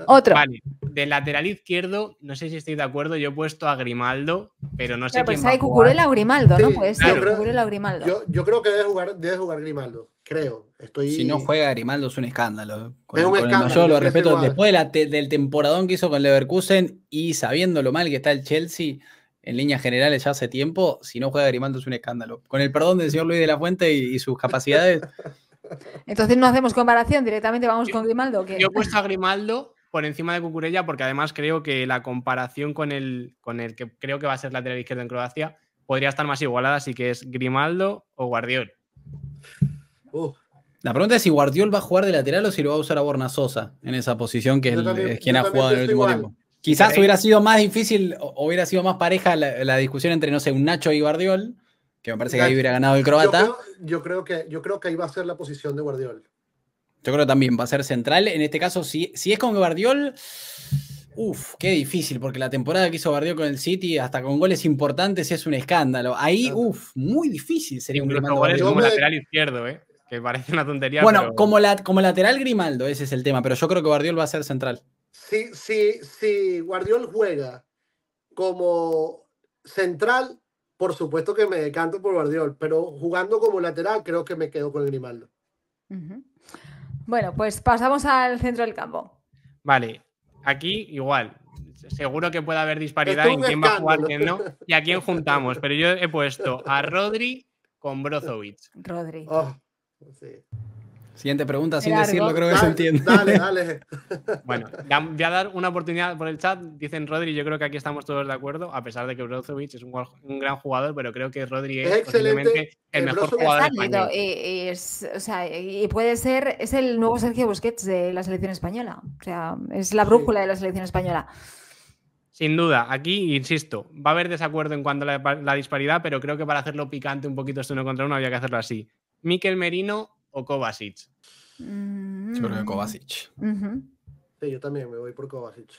Otro. Vale, del lateral izquierdo, no sé si estoy de acuerdo, yo he puesto a Grimaldo, pero no sé pero pues quién hay Cucurella Grimaldo, Grimaldo. Yo, creo que debe jugar, debe jugar Grimaldo, creo. Estoy... Si no juega Grimaldo es un escándalo. es un escándalo. yo lo respeto. Después del temporadón que hizo con Leverkusen y sabiendo lo mal que está el Chelsea en líneas generales ya hace tiempo, si no juega Grimaldo es un escándalo. Con el perdón del señor Luis de la Fuente y sus capacidades, Entonces no hacemos comparación, directamente vamos con Grimaldo. Yo he puesto a Grimaldo por encima de Cucurella porque además creo que la comparación con el, con el que creo que va a ser lateral izquierdo en Croacia podría estar más igualada, así que es Grimaldo o Guardiol. La pregunta es si Guardiol va a jugar de lateral o si lo va a usar a Borna Sosa en esa posición que es, quien ha jugado en el último tiempo. Quizás hubiera sido más difícil, o hubiera sido más pareja la, la, discusión entre, no sé, un Nacho y Guardiol que me parece que ahí hubiera ganado el croata. Yo creo, que, ahí va a ser la posición de Guardiol. Yo creo también va a ser central. En este caso, si, si es con Guardiol, uff, qué difícil, porque la temporada que hizo Guardiol con el City, hasta con goles importantes, es un escándalo. Ahí, uff, muy difícil sería un Grimaldo. como lateral izquierdo, ¿eh? que parece una tontería. Bueno, como, la, como lateral Grimaldo, ese es el tema, pero yo creo que Guardiol va a ser central. Sí, sí, sí, Guardiol juega como central, por supuesto que me decanto por Guardiol, pero jugando como lateral creo que me quedo con Grimaldo. Bueno, pues pasamos al centro del campo. Vale, aquí igual. Seguro que puede haber disparidad en quién va a jugar, quién no, y a quién juntamos. Pero yo he puesto a Rodri con Brozovic. Rodri. Oh, Siguiente pregunta, sin decirlo, creo que se entiende. Dale, dale. bueno, voy a dar una oportunidad por el chat. Dicen Rodri, yo creo que aquí estamos todos de acuerdo, a pesar de que Brozovic es un, gran jugador, pero creo que Rodri es, posiblemente el mejor jugador español. Y, y, puede ser, es el nuevo Sergio Busquets de la selección española. O sea, es la brújula de la selección española. Sin duda, aquí, insisto, va a haber desacuerdo en cuanto a la, la disparidad, pero creo que para hacerlo picante un poquito este uno contra uno había que hacerlo así. Miquel Merino o Kovacic? Mm. Kovacic. Sí, yo también me voy por Kovacic.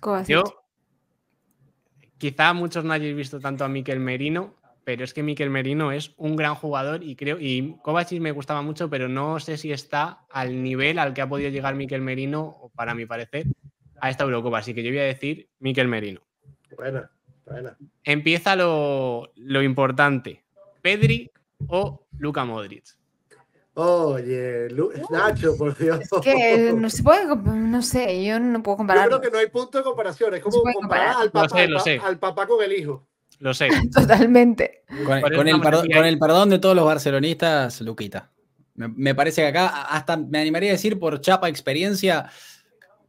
Kovacic. quizá muchos no hayáis visto tanto a Miquel Merino, pero es que Miquel Merino es un gran jugador y creo, y Kovacic me gustaba mucho, pero no sé si está al nivel al que ha podido llegar Miquel Merino, para mi parecer, a esta Eurocopa. Así que yo voy a decir Miquel Merino. Buena, Empieza lo, lo importante. ¿Pedri o Luca Modric? Oye, Nacho, por Dios. no se puede, no sé, yo no puedo comparar. Yo creo que no hay punto de comparación, es como comparar, Al, papá, al, con el hijo. Lo sé. Totalmente. Con, el, perdón, de todos los barcelonistas, Luquita. Me, parece que acá, hasta me animaría a decir por chapa experiencia,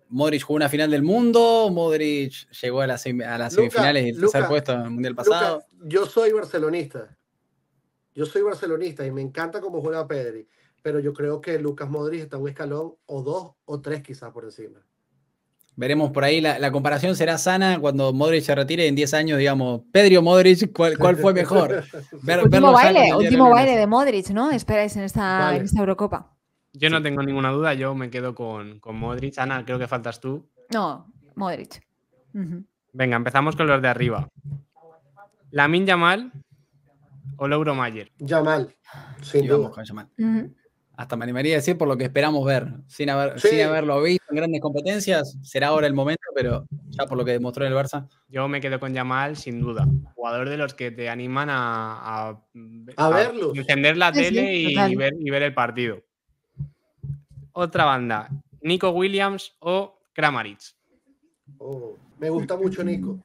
Modric jugó una final del mundo, Modric llegó a las, a las semifinales del tercer puesto en el mundial pasado. yo soy barcelonista. Yo soy barcelonista y me encanta cómo juega Pedri pero yo creo que Lucas Modric está un escalón o dos o tres quizás por decirlo. Veremos por ahí, la, comparación será sana cuando Modric se retire en 10 años, digamos, Pedro Modric, ¿cuál, fue mejor? último baile, último baile de Modric, ¿no? Esperáis en esta, Eurocopa. Yo no tengo ninguna duda, yo me quedo con, con Modric. Ana, creo que faltas tú. No, Modric. Venga, empezamos con los de arriba. Lamin Yamal o Lauro Mayer. Yamal, sí hasta me animaría a decir por lo que esperamos ver. Sin, haber, haberlo visto en grandes competencias, será ahora el momento, pero ya por lo que demostró en el Barça. Yo me quedo con Yamal, sin duda. Jugador de los que te animan a, verlo. Encender la tele y, ver, el partido. Otra banda, Nico Williams o Kramaric. Oh, me gusta mucho Nico.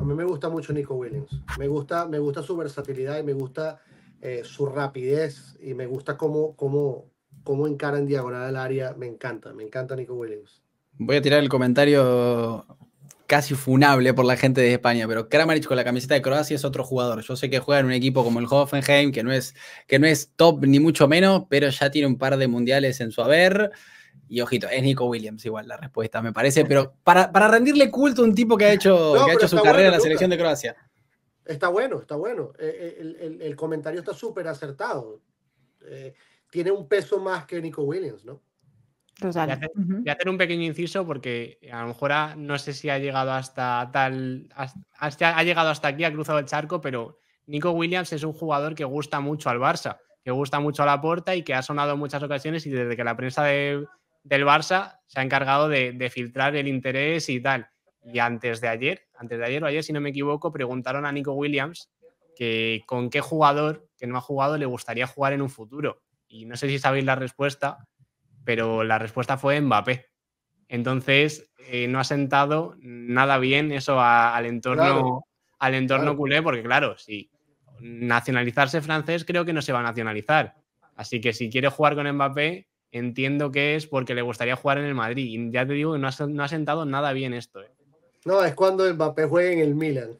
A mí me gusta mucho Nico Williams. Me gusta, me gusta su versatilidad y me gusta eh, su rapidez y me gusta cómo, cómo, cómo encara en diagonal el área. Me encanta, me encanta Nico Williams. Voy a tirar el comentario casi funable por la gente de España, pero Kramaric con la camiseta de Croacia es otro jugador. Yo sé que juega en un equipo como el Hoffenheim, que no es, que no es top ni mucho menos, pero ya tiene un par de mundiales en su haber. Y ojito, es Nico Williams igual la respuesta, me parece, pero para, para rendirle culto a un tipo que ha hecho, que ha hecho su carrera en la selección de Croacia. Está bueno, está bueno. Eh, eh, el, comentario está súper acertado. Eh, tiene un peso más que Nico Williams, ¿no? Voy, a hacer un pequeño inciso porque a lo mejor no sé si ha llegado hasta tal. Hasta, ha llegado hasta aquí, ha cruzado el charco, pero Nico Williams es un jugador que gusta mucho al Barça, que gusta mucho a la puerta y que ha sonado en muchas ocasiones y desde que la prensa del Barça se ha encargado de filtrar el interés y tal. Y antes de ayer antes de ayer o ayer, si no me equivoco, preguntaron a Nico Williams que con qué jugador que no ha jugado le gustaría jugar en un futuro. Y no sé si sabéis la respuesta, pero la respuesta fue Mbappé. Entonces, eh, no ha sentado nada bien eso al entorno, al entorno culé, porque claro, si nacionalizarse francés creo que no se va a nacionalizar. Así que si quiere jugar con Mbappé, entiendo que es porque le gustaría jugar en el Madrid. Y ya te digo que no ha, sentado nada bien esto. Eh. No, es cuando el Mbappé juegue en el Milan.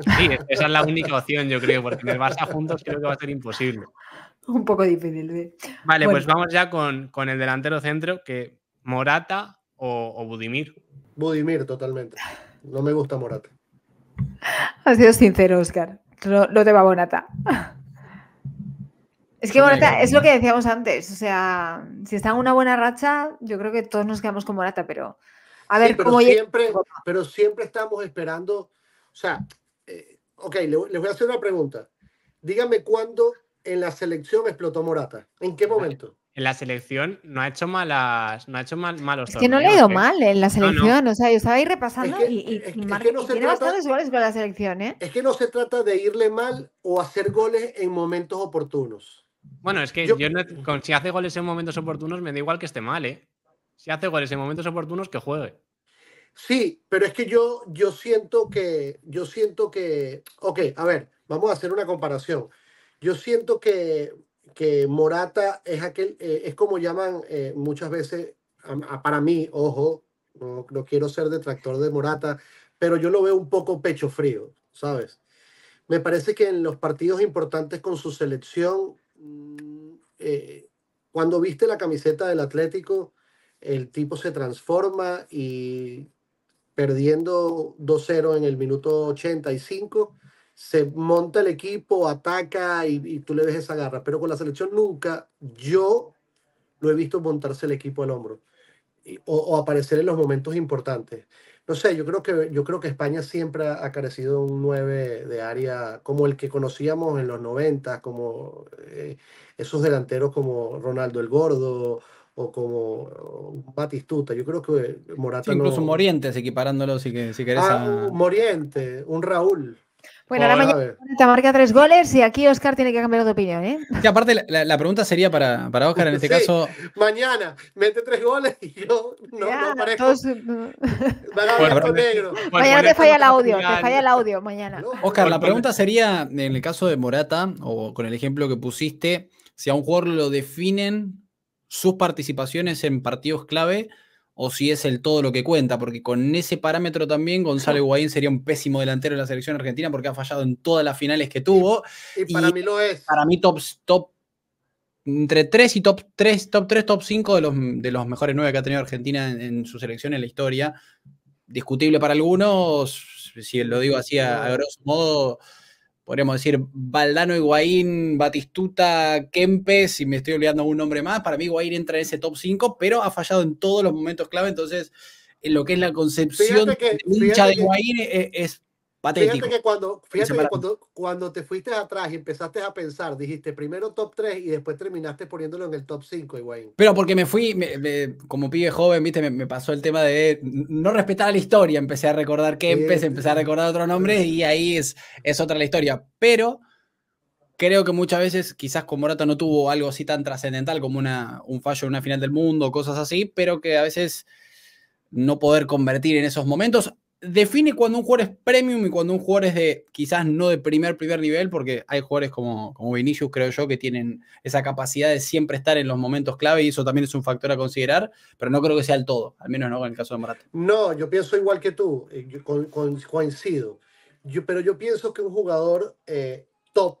Sí, esa es la única opción, yo creo, porque en el Barça juntos creo que va a ser imposible. Un poco difícil. ¿eh? Vale, pues vamos ya con, el delantero centro, que Morata o, Budimir. Budimir, totalmente. No me gusta Morata. Ha sido sincero, Oscar. No, te va Morata. Es que Morata es lo que decíamos antes. O sea, si está en una buena racha, yo creo que todos nos quedamos con Morata, pero a ver, pero, siempre, pero siempre estamos esperando, o sea, eh, ok, les voy a hacer una pregunta. Dígame cuándo en la selección explotó Morata, ¿en qué momento? En la selección no ha hecho malas, no ha hecho mal, malos. Es que no le ha ido ¿eh? mal en la selección, o sea, yo estaba ahí repasando y, que no con la selección, ¿eh? Es que no se trata de irle mal o hacer goles en momentos oportunos. Bueno, es que yo, si hace goles en momentos oportunos me da igual que esté mal, ¿eh? si hace goles en momentos oportunos, que juegue. Sí, pero es que yo, yo siento que, yo siento que, ok, a ver, vamos a hacer una comparación. Yo siento que, que Morata es aquel, eh, es como llaman eh, muchas veces, para mí, ojo, no, no quiero ser detractor de Morata, pero yo lo veo un poco pecho frío, ¿sabes? Me parece que en los partidos importantes con su selección, mm, eh, cuando viste la camiseta del Atlético, el tipo se transforma y perdiendo 2-0 en el minuto 85, se monta el equipo, ataca y, tú le ves esa garra. Pero con la selección nunca yo lo he visto montarse el equipo al hombro o, aparecer en los momentos importantes. No sé, yo creo que, yo creo que España siempre ha, carecido un 9 de área como el que conocíamos en los 90, como eh, esos delanteros como Ronaldo el Gordo, o como Batistuta. Yo creo que Morata incluso un Morientes equiparándolo si, que, si querés. Ah, Moriente, un Raúl. Bueno, ahora mañana te marca tres goles y aquí Oscar tiene que cambiar de opinión. ¿eh? aparte, la, pregunta sería para, Oscar en este caso. Mañana mete tres goles y yo no, ya, mañana te falla el audio, te falla el audio mañana. Oscar, la pregunta sería: en el caso de Morata, o con el ejemplo que pusiste, si a un jugador lo definen sus participaciones en partidos clave o si es el todo lo que cuenta, porque con ese parámetro también Gonzalo Higuaín sería un pésimo delantero de la selección argentina porque ha fallado en todas las finales que tuvo. Y, para mí lo es. Para mí top, top entre 3 y top 3, top 3, top 5 de los, de los mejores nueve que ha tenido Argentina en, su selección en la historia. Discutible para algunos, si lo digo así a, a grosso modo, podríamos decir, Valdano, Higuaín, Batistuta, Kempes, si me estoy olvidando un nombre más, para mí Higuaín entra en ese top 5, pero ha fallado en todos los momentos clave, entonces en lo que es la concepción de hincha de Higuaín eh, es, Fíjate que, cuando, fíjate cuando, cuando, te fuiste atrás y empezaste a pensar, dijiste primero top 3 y después terminaste poniéndolo en el top 5, igual. Pero porque me fui, como pibe joven, viste, me, pasó el tema de no respetar la historia. Empecé a recordar Kempes, empecé, empecé a recordar otro nombre y ahí es, es otra la historia. Pero creo que muchas veces quizás con Morata no tuvo algo así tan trascendental como una, un fallo en una final del mundo, cosas así, pero que a veces no poder convertir en esos momentos define cuando un jugador es premium y cuando un jugador es de quizás no de primer, primer nivel, porque hay jugadores como, como Vinicius, creo yo, que tienen esa capacidad de siempre estar en los momentos clave y eso también es un factor a considerar, pero no creo que sea el todo, al menos no en el caso de Morata. No, yo pienso igual que tú, eh, coincido, yo, pero yo pienso que un jugador eh, top,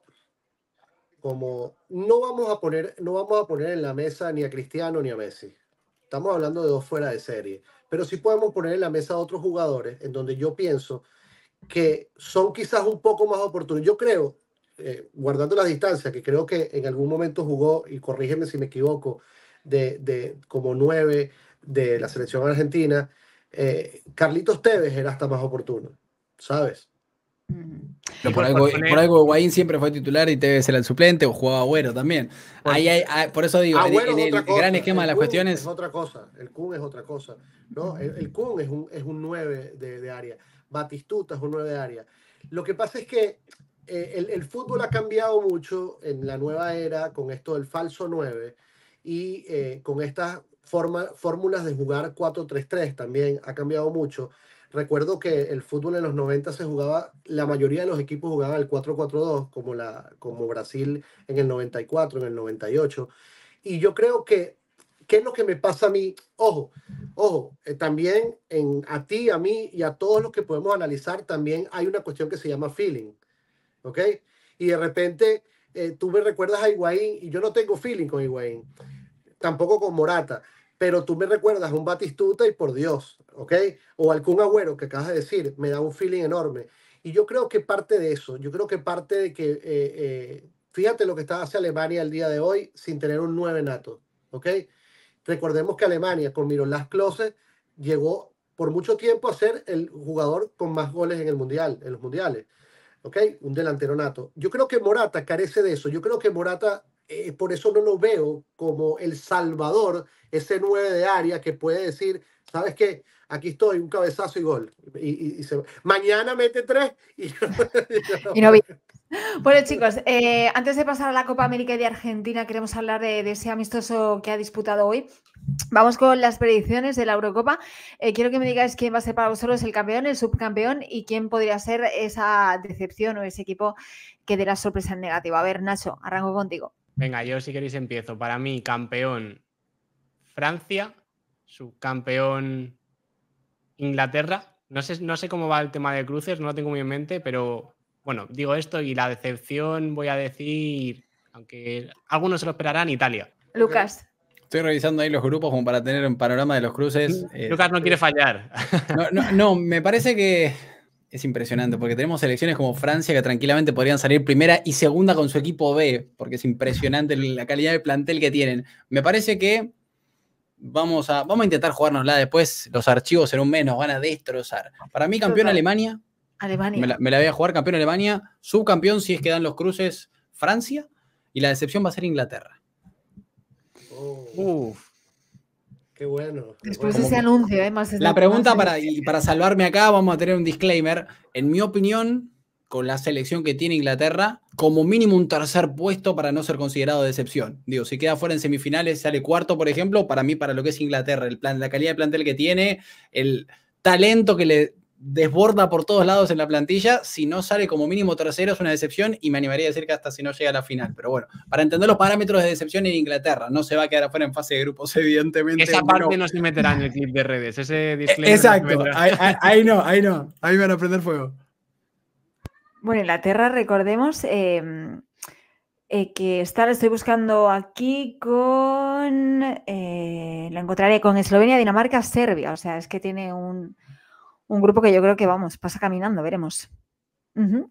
como no vamos, a poner, no vamos a poner en la mesa ni a Cristiano ni a Messi, estamos hablando de dos fuera de serie pero sí podemos poner en la mesa a otros jugadores en donde yo pienso que son quizás un poco más oportunos. Yo creo, eh, guardando las distancias, que creo que en algún momento jugó, y corrígeme si me equivoco, de, como nueve de la selección argentina, eh, Carlitos Tevez era hasta más oportuno, ¿sabes? Pero por, algo, por algo siempre fue titular y te ser el suplente o jugaba Agüero también. ahí ah, por eso digo, el gran esquema de las cuestiones... Es otra cosa, el Kun es otra cosa. ¿no? El, Kun es un, es un 9 de, área, Batistuta es un 9 de área. Lo que pasa es que eh, el, el, fútbol ha cambiado mucho en la nueva era con esto del falso 9 y eh, con estas fórmulas de jugar 4-3-3 también ha cambiado mucho. Recuerdo que el fútbol en los 90 se jugaba, la mayoría de los equipos jugaban el 4-4-2, como, la, como Brasil en el 94, en el 98. Y yo creo que, ¿qué es lo que me pasa a mí? Ojo, ojo, eh, también en, a ti, a mí y a todos los que podemos analizar, también hay una cuestión que se llama feeling. ¿Ok? Y de repente eh, tú me recuerdas a Higuaín y yo no tengo feeling con Higuaín, tampoco con Morata pero tú me recuerdas a un Batistuta y por Dios, ¿ok? O algún agüero que acabas de decir, me da un feeling enorme. Y yo creo que parte de eso, yo creo que parte de que, eh, eh, fíjate lo que está hace Alemania el día de hoy sin tener un 9 nato, ¿ok? Recordemos que Alemania con Miroslav Klose llegó por mucho tiempo a ser el jugador con más goles en el mundial, en los mundiales, ¿ok? Un delantero nato. Yo creo que Morata carece de eso, yo creo que Morata eh, por eso no lo veo como el salvador, ese 9 de área que puede decir, ¿sabes qué? Aquí estoy, un cabezazo y gol. Y, Mañana mete tres y, no vi. Bueno, chicos, eh, antes de pasar a la Copa América de Argentina, queremos hablar de, ese amistoso que ha disputado hoy. Vamos con las predicciones de la Eurocopa. Eh, quiero que me digáis quién va a ser para vosotros el campeón, el subcampeón y quién podría ser esa decepción o ese equipo que dé la sorpresa en negativa. A ver, Nacho, arranco contigo. Venga, yo si queréis empiezo. Para mí, campeón Francia, subcampeón Inglaterra. No sé, no sé cómo va el tema de cruces, no lo tengo muy en mente, pero bueno, digo esto y la decepción voy a decir, aunque algunos se lo esperarán, Italia. Lucas. Estoy revisando ahí los grupos como para tener un panorama de los cruces. Lucas no eh, quiere fallar. no me parece que es impresionante, porque tenemos selecciones como Francia que tranquilamente podrían salir primera y segunda con su equipo B, porque es impresionante la calidad de plantel que tienen. Me parece que vamos a, vamos a intentar jugárnosla después. Los archivos en un mes nos van a destrozar. Para mí, campeón Alemania. Alemania. Me la, voy a jugar campeón Alemania, subcampeón si es que dan los cruces Francia, y la decepción va a ser Inglaterra. Qué bueno. Después de ese anuncio, además. ¿eh? la, pregunta para, y para salvarme acá, vamos a tener un disclaimer. En mi opinión, con la selección que tiene Inglaterra, como mínimo un tercer puesto para no ser considerado decepción. Digo, si queda fuera en semifinales, sale cuarto, por ejemplo, para mí, para lo que es Inglaterra, el plan, la calidad de plantel que tiene, el talento que le desborda por todos lados en la plantilla. Si no sale como mínimo tercero es una decepción y me animaría a decir que hasta si no llega a la final. Pero bueno, para entender los parámetros de decepción en Inglaterra, no se va a quedar afuera en fase de grupos, evidentemente. Esa parte no, se meterá en el clip de redes, ese e-, Exacto, ahí, no, ahí no, ahí van a prender fuego. Bueno, Inglaterra, recordemos em, eh, que está, estoy buscando aquí con, eh, la encontraré con Eslovenia, Dinamarca, Serbia, o sea, es que tiene un, un grupo que yo creo que vamos, pasa caminando, veremos.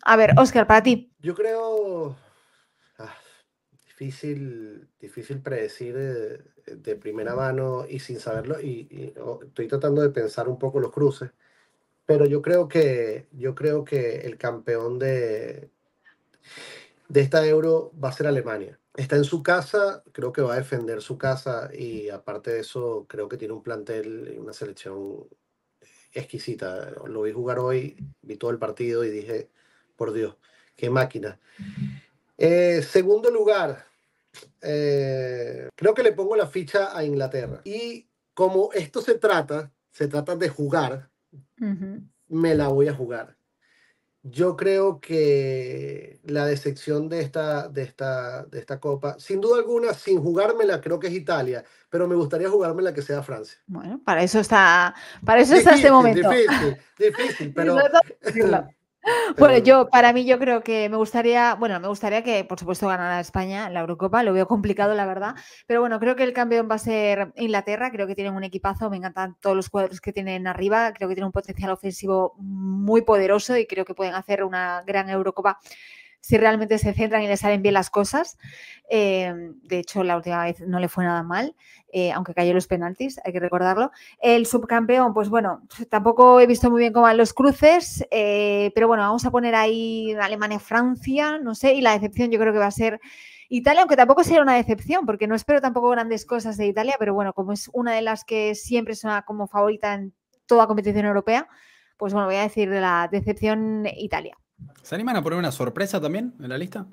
A ver, Oscar, para ti. Yo creo ah, difícil, difícil predecir eh, de, primera mano y sin saberlo. Y, estoy tratando de pensar un poco los cruces. Pero yo creo que, yo creo que el campeón de, de esta euro va a ser Alemania. Está en su casa, creo que va a defender su casa y aparte de eso, creo que tiene un plantel y una selección exquisita. Lo vi jugar hoy, vi todo el partido y dije, por Dios, qué máquina. Eh, segundo lugar, eh, creo que le pongo la ficha a Inglaterra. Y como esto se trata, se trata de jugar, me la voy a jugar. Yo creo que la decepción de esta, de, esta, de esta copa, sin duda alguna, sin jugármela, creo que es Italia, pero me gustaría jugarme la que sea Francia. Bueno, para eso está, para eso este momento. Difícil, difícil, pero... Bueno, yo para mí yo creo que me gustaría, bueno, me gustaría que por supuesto ganara España la Eurocopa, lo veo complicado la verdad, pero bueno, creo que el campeón va a ser Inglaterra, creo que tienen un equipazo, me encantan todos los cuadros que tienen arriba, creo que tienen un potencial ofensivo muy poderoso y creo que pueden hacer una gran Eurocopa si realmente se centran y le salen bien las cosas. Em, de hecho, la última vez no le fue nada mal, eh, aunque cayó los penaltis, hay que recordarlo. El subcampeón, pues bueno, tampoco he visto muy bien cómo van los cruces, eh, pero bueno, vamos a poner ahí Alemania-Francia, no sé, y la decepción yo creo que va a ser Italia, aunque tampoco será una decepción, porque no espero tampoco grandes cosas de Italia, pero bueno, como es una de las que siempre suena como favorita en toda competición europea, pues bueno, voy a decir de la decepción Italia. ¿Se animan a poner una sorpresa también en la lista?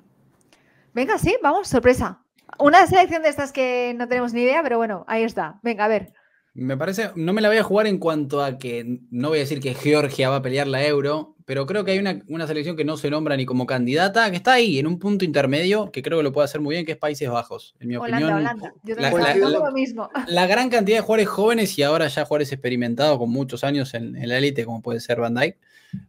Venga, sí, vamos, sorpresa. Una selección de estas que no tenemos ni idea, pero bueno, ahí está. Venga, a ver. Me parece, no me la voy a jugar en cuanto a que, no voy a decir que Georgia va a pelear la euro, pero creo que hay una, selección que no se nombra ni como candidata, que está ahí, en un punto intermedio, que creo que lo puede hacer muy bien, que es Países Bajos, en mi opinión. Holanda. Yo la, lo mismo. la, gran cantidad de jugadores jóvenes y ahora ya jugadores experimentados con muchos años en, la élite, como puede ser Van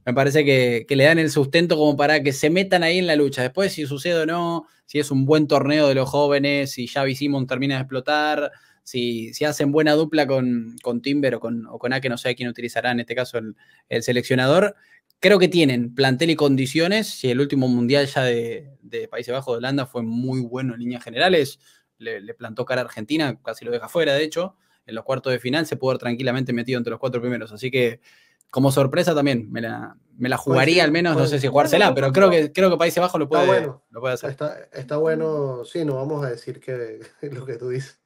me parece que, le dan el sustento como para que se metan ahí en la lucha. Después, si sucede o no, si es un buen torneo de los jóvenes, si Javi Simon termina de explotar, si, si hacen buena dupla con, Timber o con, o con Ake, no sé quién utilizará en este caso el, seleccionador. Creo que tienen plantel y condiciones. Si el último mundial ya de, Países Bajos de Holanda fue muy bueno en líneas generales, le, plantó cara a Argentina, casi lo deja fuera, de hecho. En los cuartos de final se pudo haber tranquilamente metido entre los cuatro primeros. Así que como sorpresa también. Me la, me la jugaría al menos, no sé si jugársela, pero creo que, creo que Países Bajos ah, lo puede, hacer. Está, está, bueno, sí, no vamos a decir que lo que tú dices,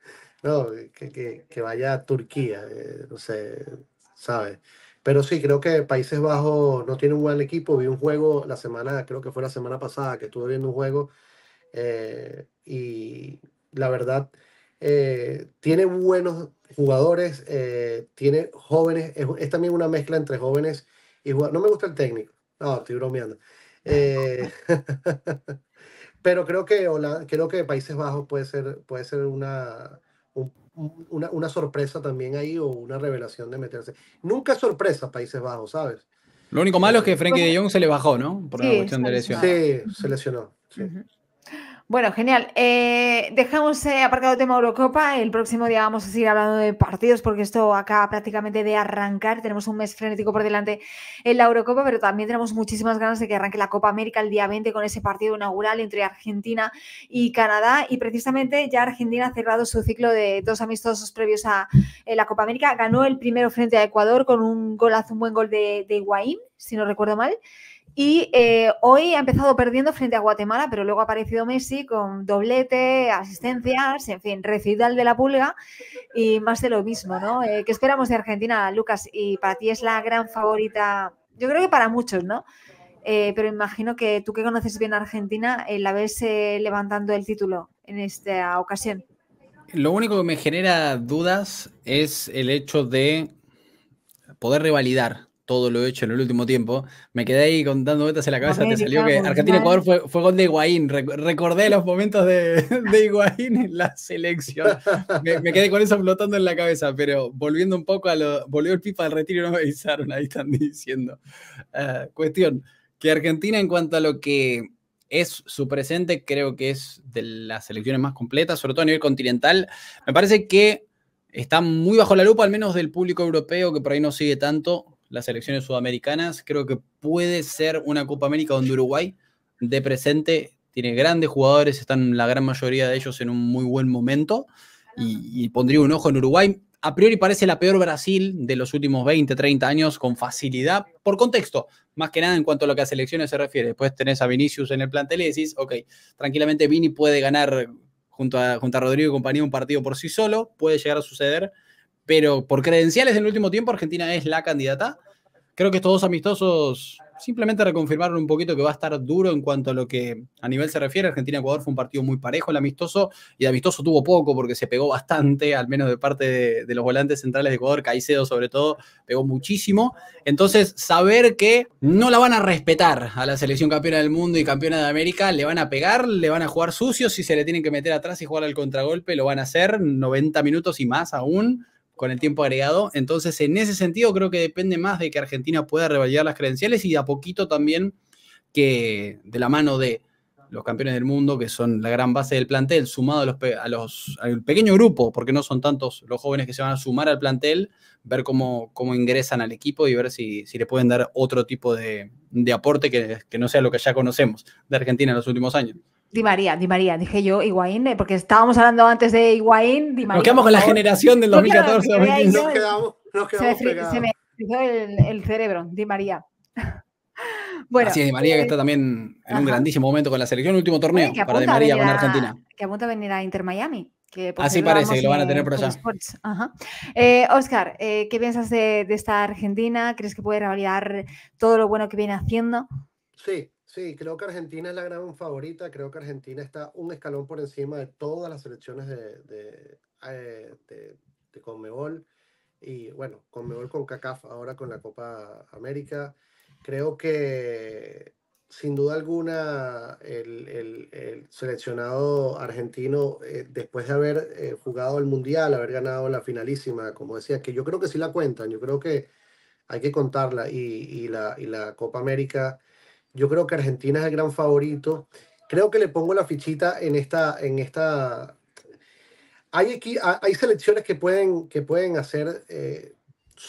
no, que, que, vaya a Turquía, eh, no sé, ¿sabes? Pero sí, creo que Países Bajos no tiene un buen equipo. Vi un juego la semana, creo que fue la semana pasada que estuve viendo un juego eh, y la verdad eh, tiene buenos jugadores, eh, tiene jóvenes, es, también una mezcla entre jóvenes y jugadores. No me gusta el técnico, no, estoy bromeando. Eh, pero creo que, creo que Países Bajos puede ser, puede ser una, una, sorpresa también ahí o una revelación de meterse. Nunca sorpresa Países Bajos, ¿sabes? Lo único malo es que Frenkie de Jong se le bajó, ¿no? Por la cuestión de lesión. Sí, se lesionó. Bueno, genial. Eh, dejamos eh, apartado el tema Eurocopa. El próximo día vamos a seguir hablando de partidos porque esto acaba prácticamente de arrancar. Tenemos un mes frenético por delante en la Eurocopa, pero también tenemos muchísimas ganas de que arranque la Copa América el día 20 con ese partido inaugural entre Argentina y Canadá. Y precisamente ya Argentina ha cerrado su ciclo de dos amistosos previos a eh, la Copa América. Ganó el primero frente a Ecuador con un golazo, un buen gol de, de Higuaín, si no recuerdo mal. Y eh, hoy ha empezado perdiendo frente a Guatemala, pero luego ha aparecido Messi con doblete, asistencias, en fin, recital de la pulga y más de lo mismo, ¿no? Eh, ¿Qué esperamos de Argentina, Lucas? Y para ti es la gran favorita, yo creo que para muchos, ¿no? Eh, pero imagino que tú que conoces bien a Argentina, la ves levantando el título en esta ocasión. Lo único que me genera dudas es el hecho de poder revalidar todo lo hecho en el último tiempo, me quedé ahí contando vueltas en la cabeza, te salió que Argentina-Ecuador fue, gol de Higuaín, recordé los momentos de, Higuaín en la selección, me, quedé con eso flotando en la cabeza, pero volviendo un poco a lo, volvió el pipa al retiro y no me avisaron, ahí están diciendo. Ah, cuestión, que Argentina en cuanto a lo que es su presente, creo que es de las selecciones más completas, sobre todo a nivel continental. Me parece que está muy bajo la lupa, al menos del público europeo, que por ahí no sigue tanto, las selecciones sudamericanas. Creo que puede ser una Copa América donde Uruguay, de presente, tiene grandes jugadores, están la gran mayoría de ellos en un muy buen momento. Y, pondría un ojo en Uruguay. A priori parece la peor Brasil de los últimos 20, 30 años con facilidad, por contexto, más que nada en cuanto a lo que a selecciones se refiere. Después tenés a Vinicius en el plantel y ok, tranquilamente Vini puede ganar junto a, junto a Rodrigo y compañía un partido por sí solo, puede llegar a suceder, pero por credenciales en el último tiempo Argentina es la candidata. Creo que estos dos amistosos simplemente reconfirmaron un poquito que va a estar duro en cuanto a lo que a nivel se refiere. Argentina-Ecuador fue un partido muy parejo, el amistoso, y el amistoso tuvo poco porque se pegó bastante, al menos de parte de, de los volantes centrales de Ecuador, Caicedo sobre todo, pegó muchísimo. Entonces, saber que no la van a respetar a la selección campeona del mundo y campeona de América, le van a pegar, le van a jugar sucio, si se le tienen que meter atrás y jugar al contragolpe, lo van a hacer 90 minutos y más aún con el tiempo agregado. Entonces, en ese sentido, creo que depende más de que Argentina pueda revalidar las credenciales y a poquito también que de la mano de los campeones del mundo, que son la gran base del plantel, sumado a los, a los, al pequeño grupo, porque no son tantos los jóvenes que se van a sumar al plantel, ver cómo, cómo ingresan al equipo y ver si, si le pueden dar otro tipo de, aporte que no sea lo que ya conocemos de Argentina en los últimos años. Di María, Di María, dije yo, Higuaín, eh, porque estábamos hablando antes de Higuaín, Di María. Nos quedamos con la generación del 2014. se, me, se el, cerebro, Di María. Bueno, Así es, Di María que eh, está también en un grandísimo momento con la selección, último torneo para Di María con Argentina. que apunta a venir a Inter Miami. Así parece, que lo van a tener por allá. Oscar, eh, ¿qué piensas de, esta Argentina? ¿Crees que puede revalidar todo lo bueno que viene haciendo? Sí, Sí, creo que Argentina es la gran favorita. Creo que Argentina está un escalón por encima de todas las selecciones de, de, eh, Conmebol. Y bueno, Conmebol con CACAF ahora con la Copa América. Creo que sin duda alguna el, seleccionado argentino, eh, después de haber eh, jugado el Mundial, haber ganado la finalísima, como decía, que yo creo que sí la cuentan. Yo creo que hay que contarla. Y, la, y la Copa América yo creo que Argentina es el gran favorito. Creo que le pongo la fichita en esta, en esta. Hay aquí, hay selecciones que pueden, que pueden hacer eh,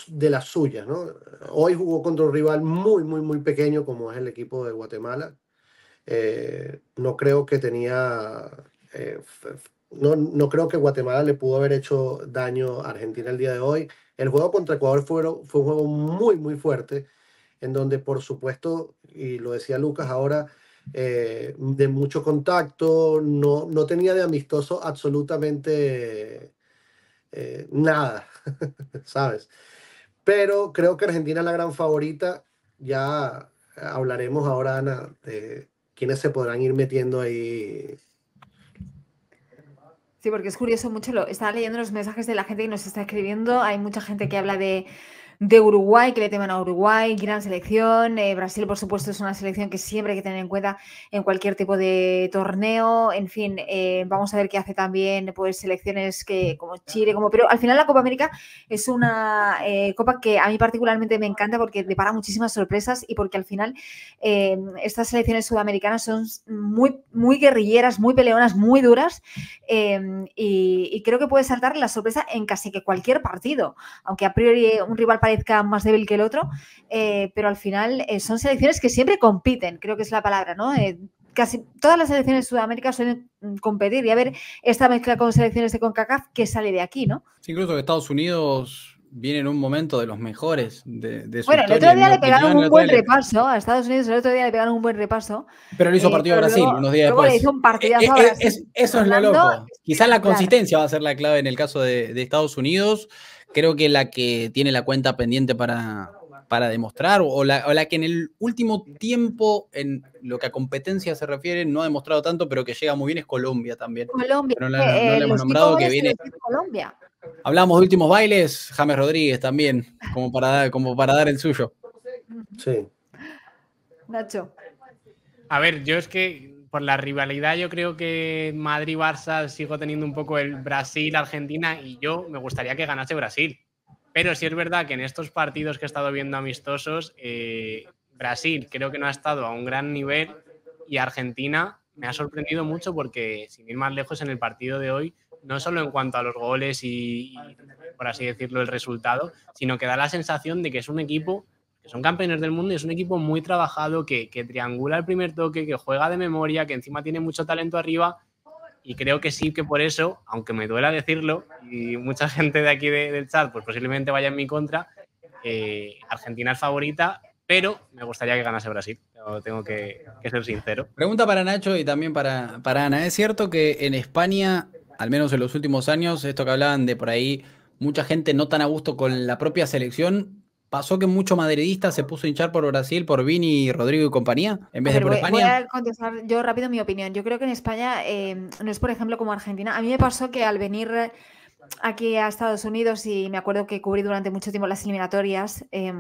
de las suyas, ¿no? Hoy jugó contra un rival muy, muy, muy pequeño como es el equipo de Guatemala. Eh, no creo que tenía eh, no, creo que Guatemala le pudo haber hecho daño a Argentina el día de hoy. El juego contra Ecuador fue, fue un juego muy, muy fuerte, en donde por supuesto y lo decía Lucas ahora, eh, de mucho contacto, no, no tenía de amistoso absolutamente eh, nada, ¿sabes? Pero creo que Argentina es la gran favorita, ya hablaremos ahora, Ana, de quiénes se podrán ir metiendo ahí Sí, porque es curioso mucho. Lo, estaba leyendo los mensajes de la gente que nos está escribiendo. Hay mucha gente que habla de de Uruguay, que le temen a Uruguay, gran selección. Eh, Brasil, por supuesto, es una selección que siempre hay que tener en cuenta en cualquier tipo de torneo. En fin, eh, vamos a ver qué hace también pues, selecciones que, como Chile, como pero Al final la Copa América es una eh, copa que a mí particularmente me encanta porque depara muchísimas sorpresas y porque al final em, estas selecciones sudamericanas son muy, muy guerrilleras, muy peleonas, muy duras em, y, creo que puede saltar la sorpresa en casi que cualquier partido, aunque a priori un rival parezca más débil que el otro, eh, pero al final eh, son selecciones que siempre compiten, creo que es la palabra, ¿no? Eh, casi todas las selecciones de Sudamérica suelen competir y a ver esta mezcla con selecciones de CONCACAF que sale de aquí, ¿no? incluso que Estados Unidos viene en un momento de los mejores de, de Bueno, el otro día le pegaron un buen repaso a Estados Unidos, el otro día le pegaron un buen repaso. Pero lo hizo partido a Brasil unos días después. hizo un a Brasil, eso es lo loco. Quizás la consistencia va a ser la clave en el caso de, de Estados Unidos creo que la que tiene la cuenta pendiente para, demostrar o la, que en el último tiempo, en lo que a competencia se refiere, no ha demostrado tanto, pero que llega muy bien es Colombia también. Colombia. No la, eh, hemos nombrado que viene. Colombia. Hablamos de últimos bailes, James Rodríguez también, como para dar, como para dar el suyo. Sí. Nacho. A ver, yo es que por la rivalidad, yo creo que Madrid-Barça sigo teniendo un poco el Brasil-Argentina y yo me gustaría que ganase Brasil. Pero sí es verdad que en estos partidos que he estado viendo amistosos, eh, Brasil creo que no ha estado a un gran nivel y Argentina me ha sorprendido mucho porque, sin ir más lejos, en el partido de hoy, no solo en cuanto a los goles y, y por así decirlo, el resultado, sino que da la sensación de que es un equipo son campeones del mundo y es un equipo muy trabajado que, triangula el primer toque, que juega de memoria, que encima tiene mucho talento arriba. Y creo que sí que por eso, aunque me duela decirlo, y mucha gente de aquí del chat pues posiblemente vaya en mi contra, eh, Argentina es favorita, pero me gustaría que ganase Brasil. tengo que, ser sincero. Pregunta para Nacho y también para, para Ana. ¿Es cierto que en España, al menos en los últimos años, esto que hablaban de por ahí, mucha gente no tan a gusto con la propia selección, ¿Pasó que mucho madridista se puso a hinchar por Brasil, por Vini, Rodrigo y compañía, en vez de por España? Voy a contestar yo rápido mi opinión. Yo creo que en España eh, no es, por ejemplo, como Argentina. A mí me pasó que al venir aquí a Estados Unidos y me acuerdo que cubrí durante mucho tiempo las eliminatorias eh,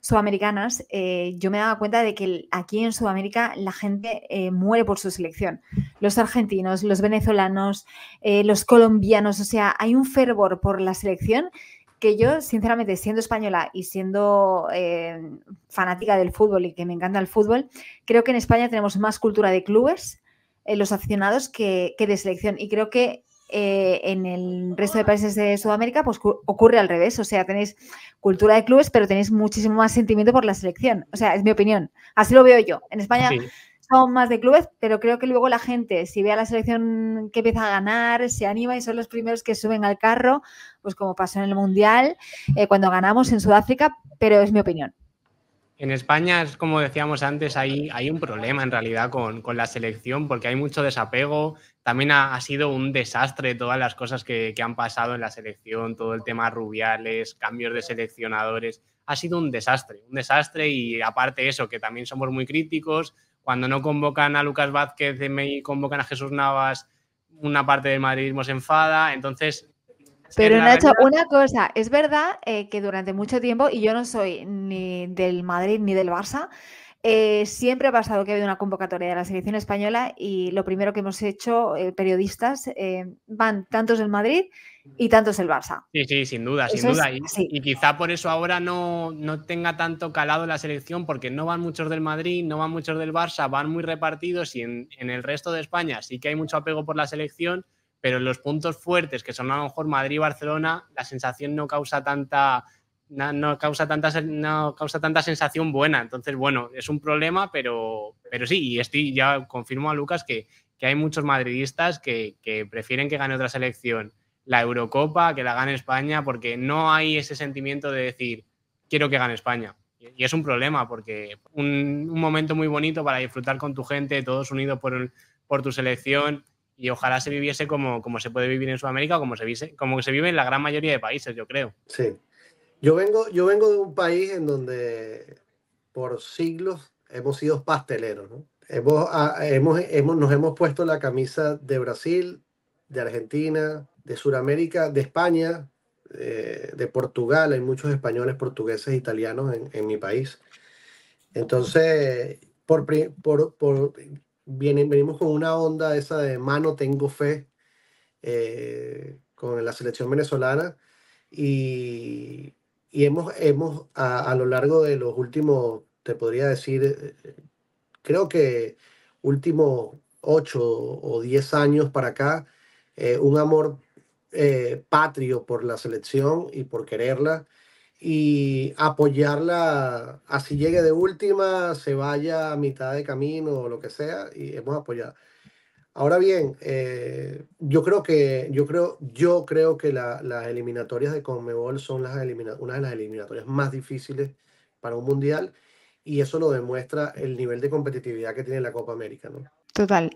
sudamericanas, eh, yo me daba cuenta de que aquí en Sudamérica la gente muere por su selección. Los argentinos, los venezolanos, los colombianos, o sea, hay un fervor por la selección que yo, sinceramente, siendo española y siendo eh, fanática del fútbol y que me encanta el fútbol, creo que en España tenemos más cultura de clubes, eh, los aficionados, que, de selección. Y creo que eh, en el resto de países de Sudamérica pues, ocurre al revés. O sea, tenéis cultura de clubes, pero tenéis muchísimo más sentimiento por la selección. O sea, es mi opinión. Así lo veo yo. En España son más de clubes, pero creo que luego la gente, si ve a la selección que empieza a ganar, se anima y son los primeros que suben al carro, pues como pasó en el Mundial, eh, cuando ganamos en Sudáfrica, pero es mi opinión. En España, como decíamos antes, hay, hay un problema en realidad con, la selección porque hay mucho desapego. También ha, sido un desastre todas las cosas que, que, han pasado en la selección, todo el tema rubiales, cambios de seleccionadores. Ha sido un desastre, un desastre y aparte eso, que también somos muy críticos, cuando no convocan a Lucas Vázquez y convocan a Jesús Navas, una parte del madridismo se enfada. Entonces, pero Nacho, una cosa, es verdad eh, que durante mucho tiempo, y yo no soy ni del Madrid ni del Barça, eh, siempre ha pasado que ha habido una convocatoria de la selección española y lo primero que hemos hecho, eh, periodistas, van tantos del Madrid y tanto es el Barça. Sí, sí, sin duda, sin duda. y, quizá por eso ahora no, no tenga tanto calado la selección, porque no van muchos del Madrid, no van muchos del Barça, van muy repartidos y en, el resto de España sí que hay mucho apego por la selección, pero los puntos fuertes, que son a lo mejor Madrid y Barcelona, la sensación no causa tanta. No, causa tanta, causa tanta sensación buena. Entonces, bueno, es un problema, pero, pero sí, y estoy, ya confirmo a Lucas que, hay muchos madridistas que, que prefieren que gane otra selección la Eurocopa, que la gane España, porque no hay ese sentimiento de decir, quiero que gane España. Y es un problema, porque un, un momento muy bonito para disfrutar con tu gente, todos unidos por, por tu selección, y ojalá se viviese como, como se puede vivir en Sudamérica, como se, vive, como se vive en la gran mayoría de países, yo creo. Sí. Yo vengo, yo vengo de un país en donde por siglos hemos sido pasteleros, ah, nos hemos puesto la camisa de Brasil, de Argentina, de Sudamérica, de España, eh, de Portugal, hay muchos españoles, portugueses, italianos en, mi país. Entonces, por, venimos con una onda esa de mano, tengo fe eh, con la selección venezolana y, hemos, hemos a, lo largo de los últimos, te podría decir, creo que últimos ocho o diez años para acá, eh, un amor eh, patrio por la selección y por quererla y apoyarla, así llegue de última, se vaya a mitad de camino o lo que sea, y hemos apoyado. Ahora bien, eh, yo creo que, yo creo, yo creo que las eliminatorias de Conmebol son las una de las eliminatorias más difíciles para un mundial, y eso lo demuestra el nivel de competitividad que tiene la Copa América, Total.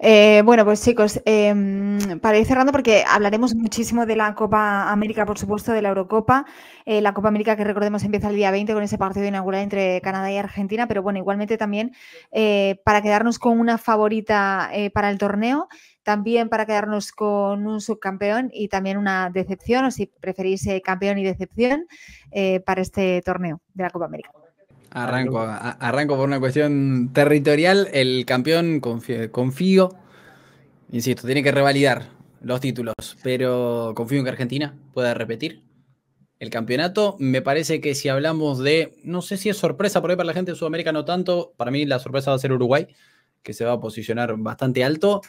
Eh, bueno, pues chicos, em, para ir cerrando, porque hablaremos muchísimo de la Copa América, por supuesto, de la Eurocopa. Eh, la Copa América, que recordemos, empieza el día 20 con ese partido inaugural entre Canadá y Argentina, pero bueno, igualmente también eh, para quedarnos con una favorita para el torneo, también para quedarnos con un subcampeón y también una decepción, o si preferís campeón y decepción, para este torneo de la Copa América. Arranco, arranco por una cuestión territorial. El campeón, confío, insisto, tiene que revalidar los títulos, pero confío en que Argentina pueda repetir el campeonato. Me parece que si hablamos de, no sé si es sorpresa por ahí para la gente de Sudamérica, no tanto, para mí la sorpresa va a ser Uruguay, que se va a posicionar bastante alto.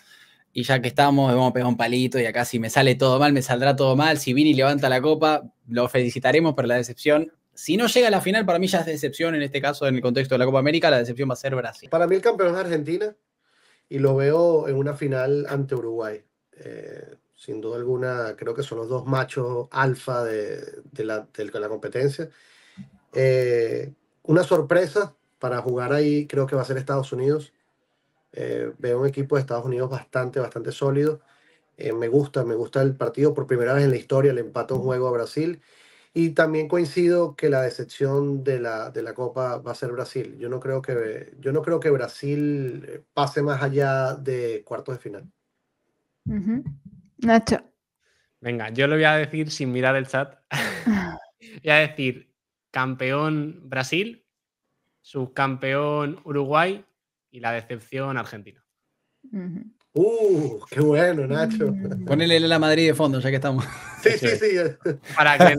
Y ya que estamos, vamos a pegar un palito y acá si me sale todo mal, me saldrá todo mal. Si Vini levanta la copa, lo felicitaremos, por la decepción si no llega a la final, para mí ya es decepción en este caso, en el contexto de la Copa América, la decepción va a ser Brasil. Para mí el campeón es Argentina y lo veo en una final ante Uruguay. Eh, sin duda alguna, creo que son los dos machos alfa de, la, competencia. Eh, una sorpresa para jugar ahí creo que va a ser Estados Unidos. Eh, veo un equipo de Estados Unidos bastante, bastante sólido. me gusta, me gusta el partido por primera vez en la historia, empate a un juego a Brasil y también coincido que la decepción de la, Copa va a ser Brasil. Yo no, creo que, yo no creo que Brasil eh, pase más allá de cuartos de final. Nacho. Venga, yo lo voy a decir sin mirar el chat. voy a decir campeón Brasil, subcampeón Uruguay y la decepción Argentina. Uh, qué bueno, Nacho. Mm. Ponele la Madrid de fondo, sea que estamos. Sí, sí, sí. Para que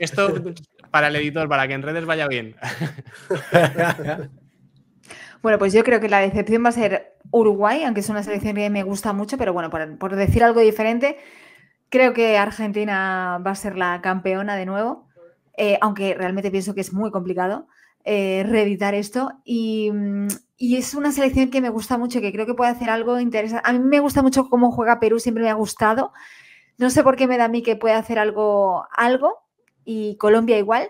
esto para el editor, para que en redes vaya bien. Bueno, pues yo creo que la decepción va a ser Uruguay, aunque es una selección que me gusta mucho, pero bueno, por, decir algo diferente, creo que Argentina va a ser la campeona de nuevo, eh, aunque realmente pienso que es muy complicado. Eh, reeditar esto. Mm, y, es una selección que me gusta mucho, que creo que puede hacer algo interesante. A mí me gusta mucho cómo juega Perú, siempre me ha gustado. No sé por qué me da a mí que puede hacer algo, algo y Colombia igual.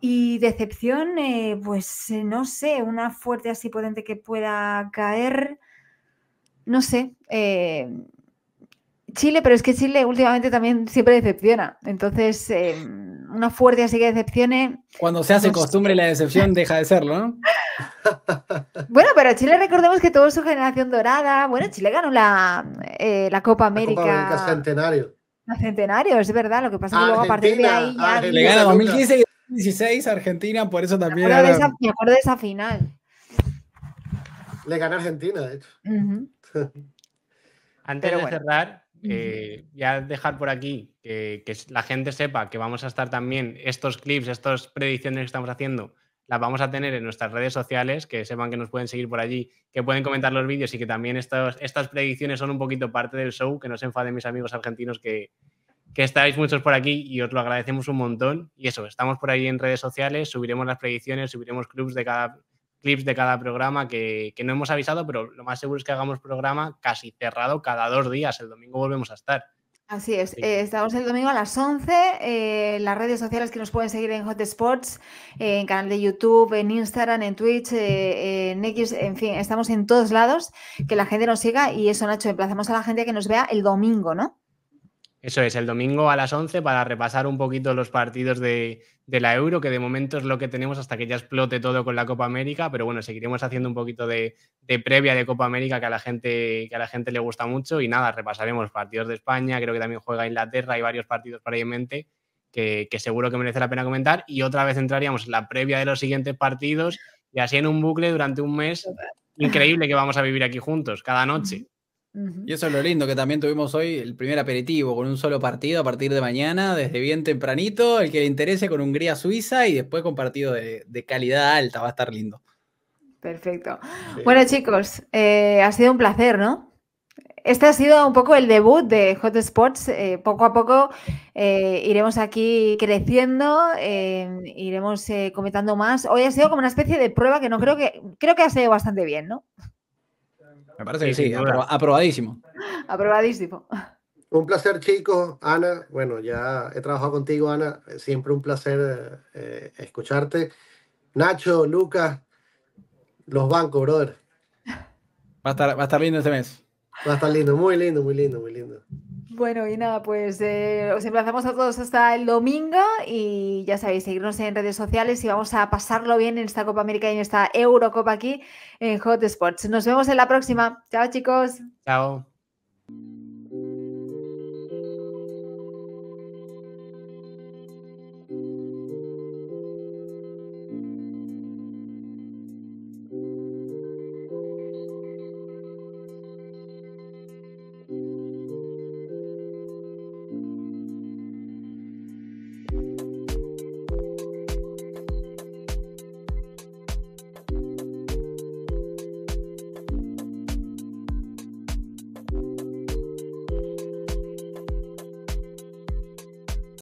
Y decepción, eh, pues eh, no sé, una fuerte así potente que pueda caer. No sé, Chile, pero es que Chile últimamente también siempre decepciona. Entonces, eh, una fuerte así que decepcione. Cuando se hace costumbre la decepción deja de serlo, ¿no? bueno, pero Chile recordemos que tuvo su generación dorada. Bueno, Chile ganó la, eh, Copa América. La Copa Centenario. Centenario, es verdad. Lo que pasa es que luego a partir de ahí ya. Le gana 2015 y 2016 Argentina, por eso también. Me de, esa, final. Le gana Argentina, de hecho. Antes de cerrar, eh, ya dejar por aquí que, la gente sepa que vamos a estar también estos clips, estas predicciones que estamos haciendo, las vamos a tener en nuestras redes sociales, que sepan que nos pueden seguir por allí, que pueden comentar los vídeos y que también estas predicciones son un poquito parte del show, que no se enfaden mis amigos argentinos que, que estáis muchos por aquí y os lo agradecemos un montón. Y eso, estamos por ahí en redes sociales, subiremos las predicciones, subiremos clips de cada clips de cada programa que, no hemos avisado, pero lo más seguro es que hagamos programa casi cerrado cada dos días. El domingo volvemos a estar. Así es, eh, estamos el domingo a las 11. Eh, las redes sociales que nos pueden seguir en Hot Sports, eh, en canal de YouTube, en Instagram, en Twitch, en X, en fin, estamos en todos lados. Que la gente nos siga y eso, Nacho, emplazamos a la gente que nos vea el domingo, ¿no? Eso es, el domingo a las 11 para repasar un poquito los partidos de, la Euro, que de momento es lo que tenemos hasta que ya explote todo con la Copa América, pero bueno, seguiremos haciendo un poquito de, previa de Copa América que a, la gente, que a la gente le gusta mucho y nada, repasaremos partidos de España, creo que también juega Inglaterra, hay varios partidos por mente que, que seguro que merece la pena comentar y otra vez entraríamos en la previa de los siguientes partidos y así en un bucle durante un mes increíble que vamos a vivir aquí juntos, cada noche. Y eso es lo lindo que también tuvimos hoy, el primer aperitivo con un solo partido a partir de mañana, desde bien tempranito, el que le interese con Hungría-Suiza y después con partido de, calidad alta, va a estar lindo. Perfecto. Bueno chicos, eh, ha sido un placer, ¿no? Este ha sido un poco el debut de Hot Sports. Eh, poco a poco eh, iremos aquí creciendo, iremos comentando más. Hoy ha sido como una especie de prueba que no creo que creo que ha sido bastante bien, ¿no? Me parece que sí, aprobadísimo. Aprobadísimo. Un placer, chicos. Ana, bueno, ya he trabajado contigo, Ana. Siempre un placer eh, escucharte. Nacho, Lucas, los bancos, brother. Va a estar, va a estar lindo este mes. Va a estar lindo, muy lindo, muy lindo, muy lindo. Bueno, y nada, pues eh, os emplazamos a todos hasta el domingo y ya sabéis, seguirnos en redes sociales y vamos a pasarlo bien en esta Copa América y en esta Eurocopa aquí en Hot Sports. Nos vemos en la próxima. Chao, chicos. Chao.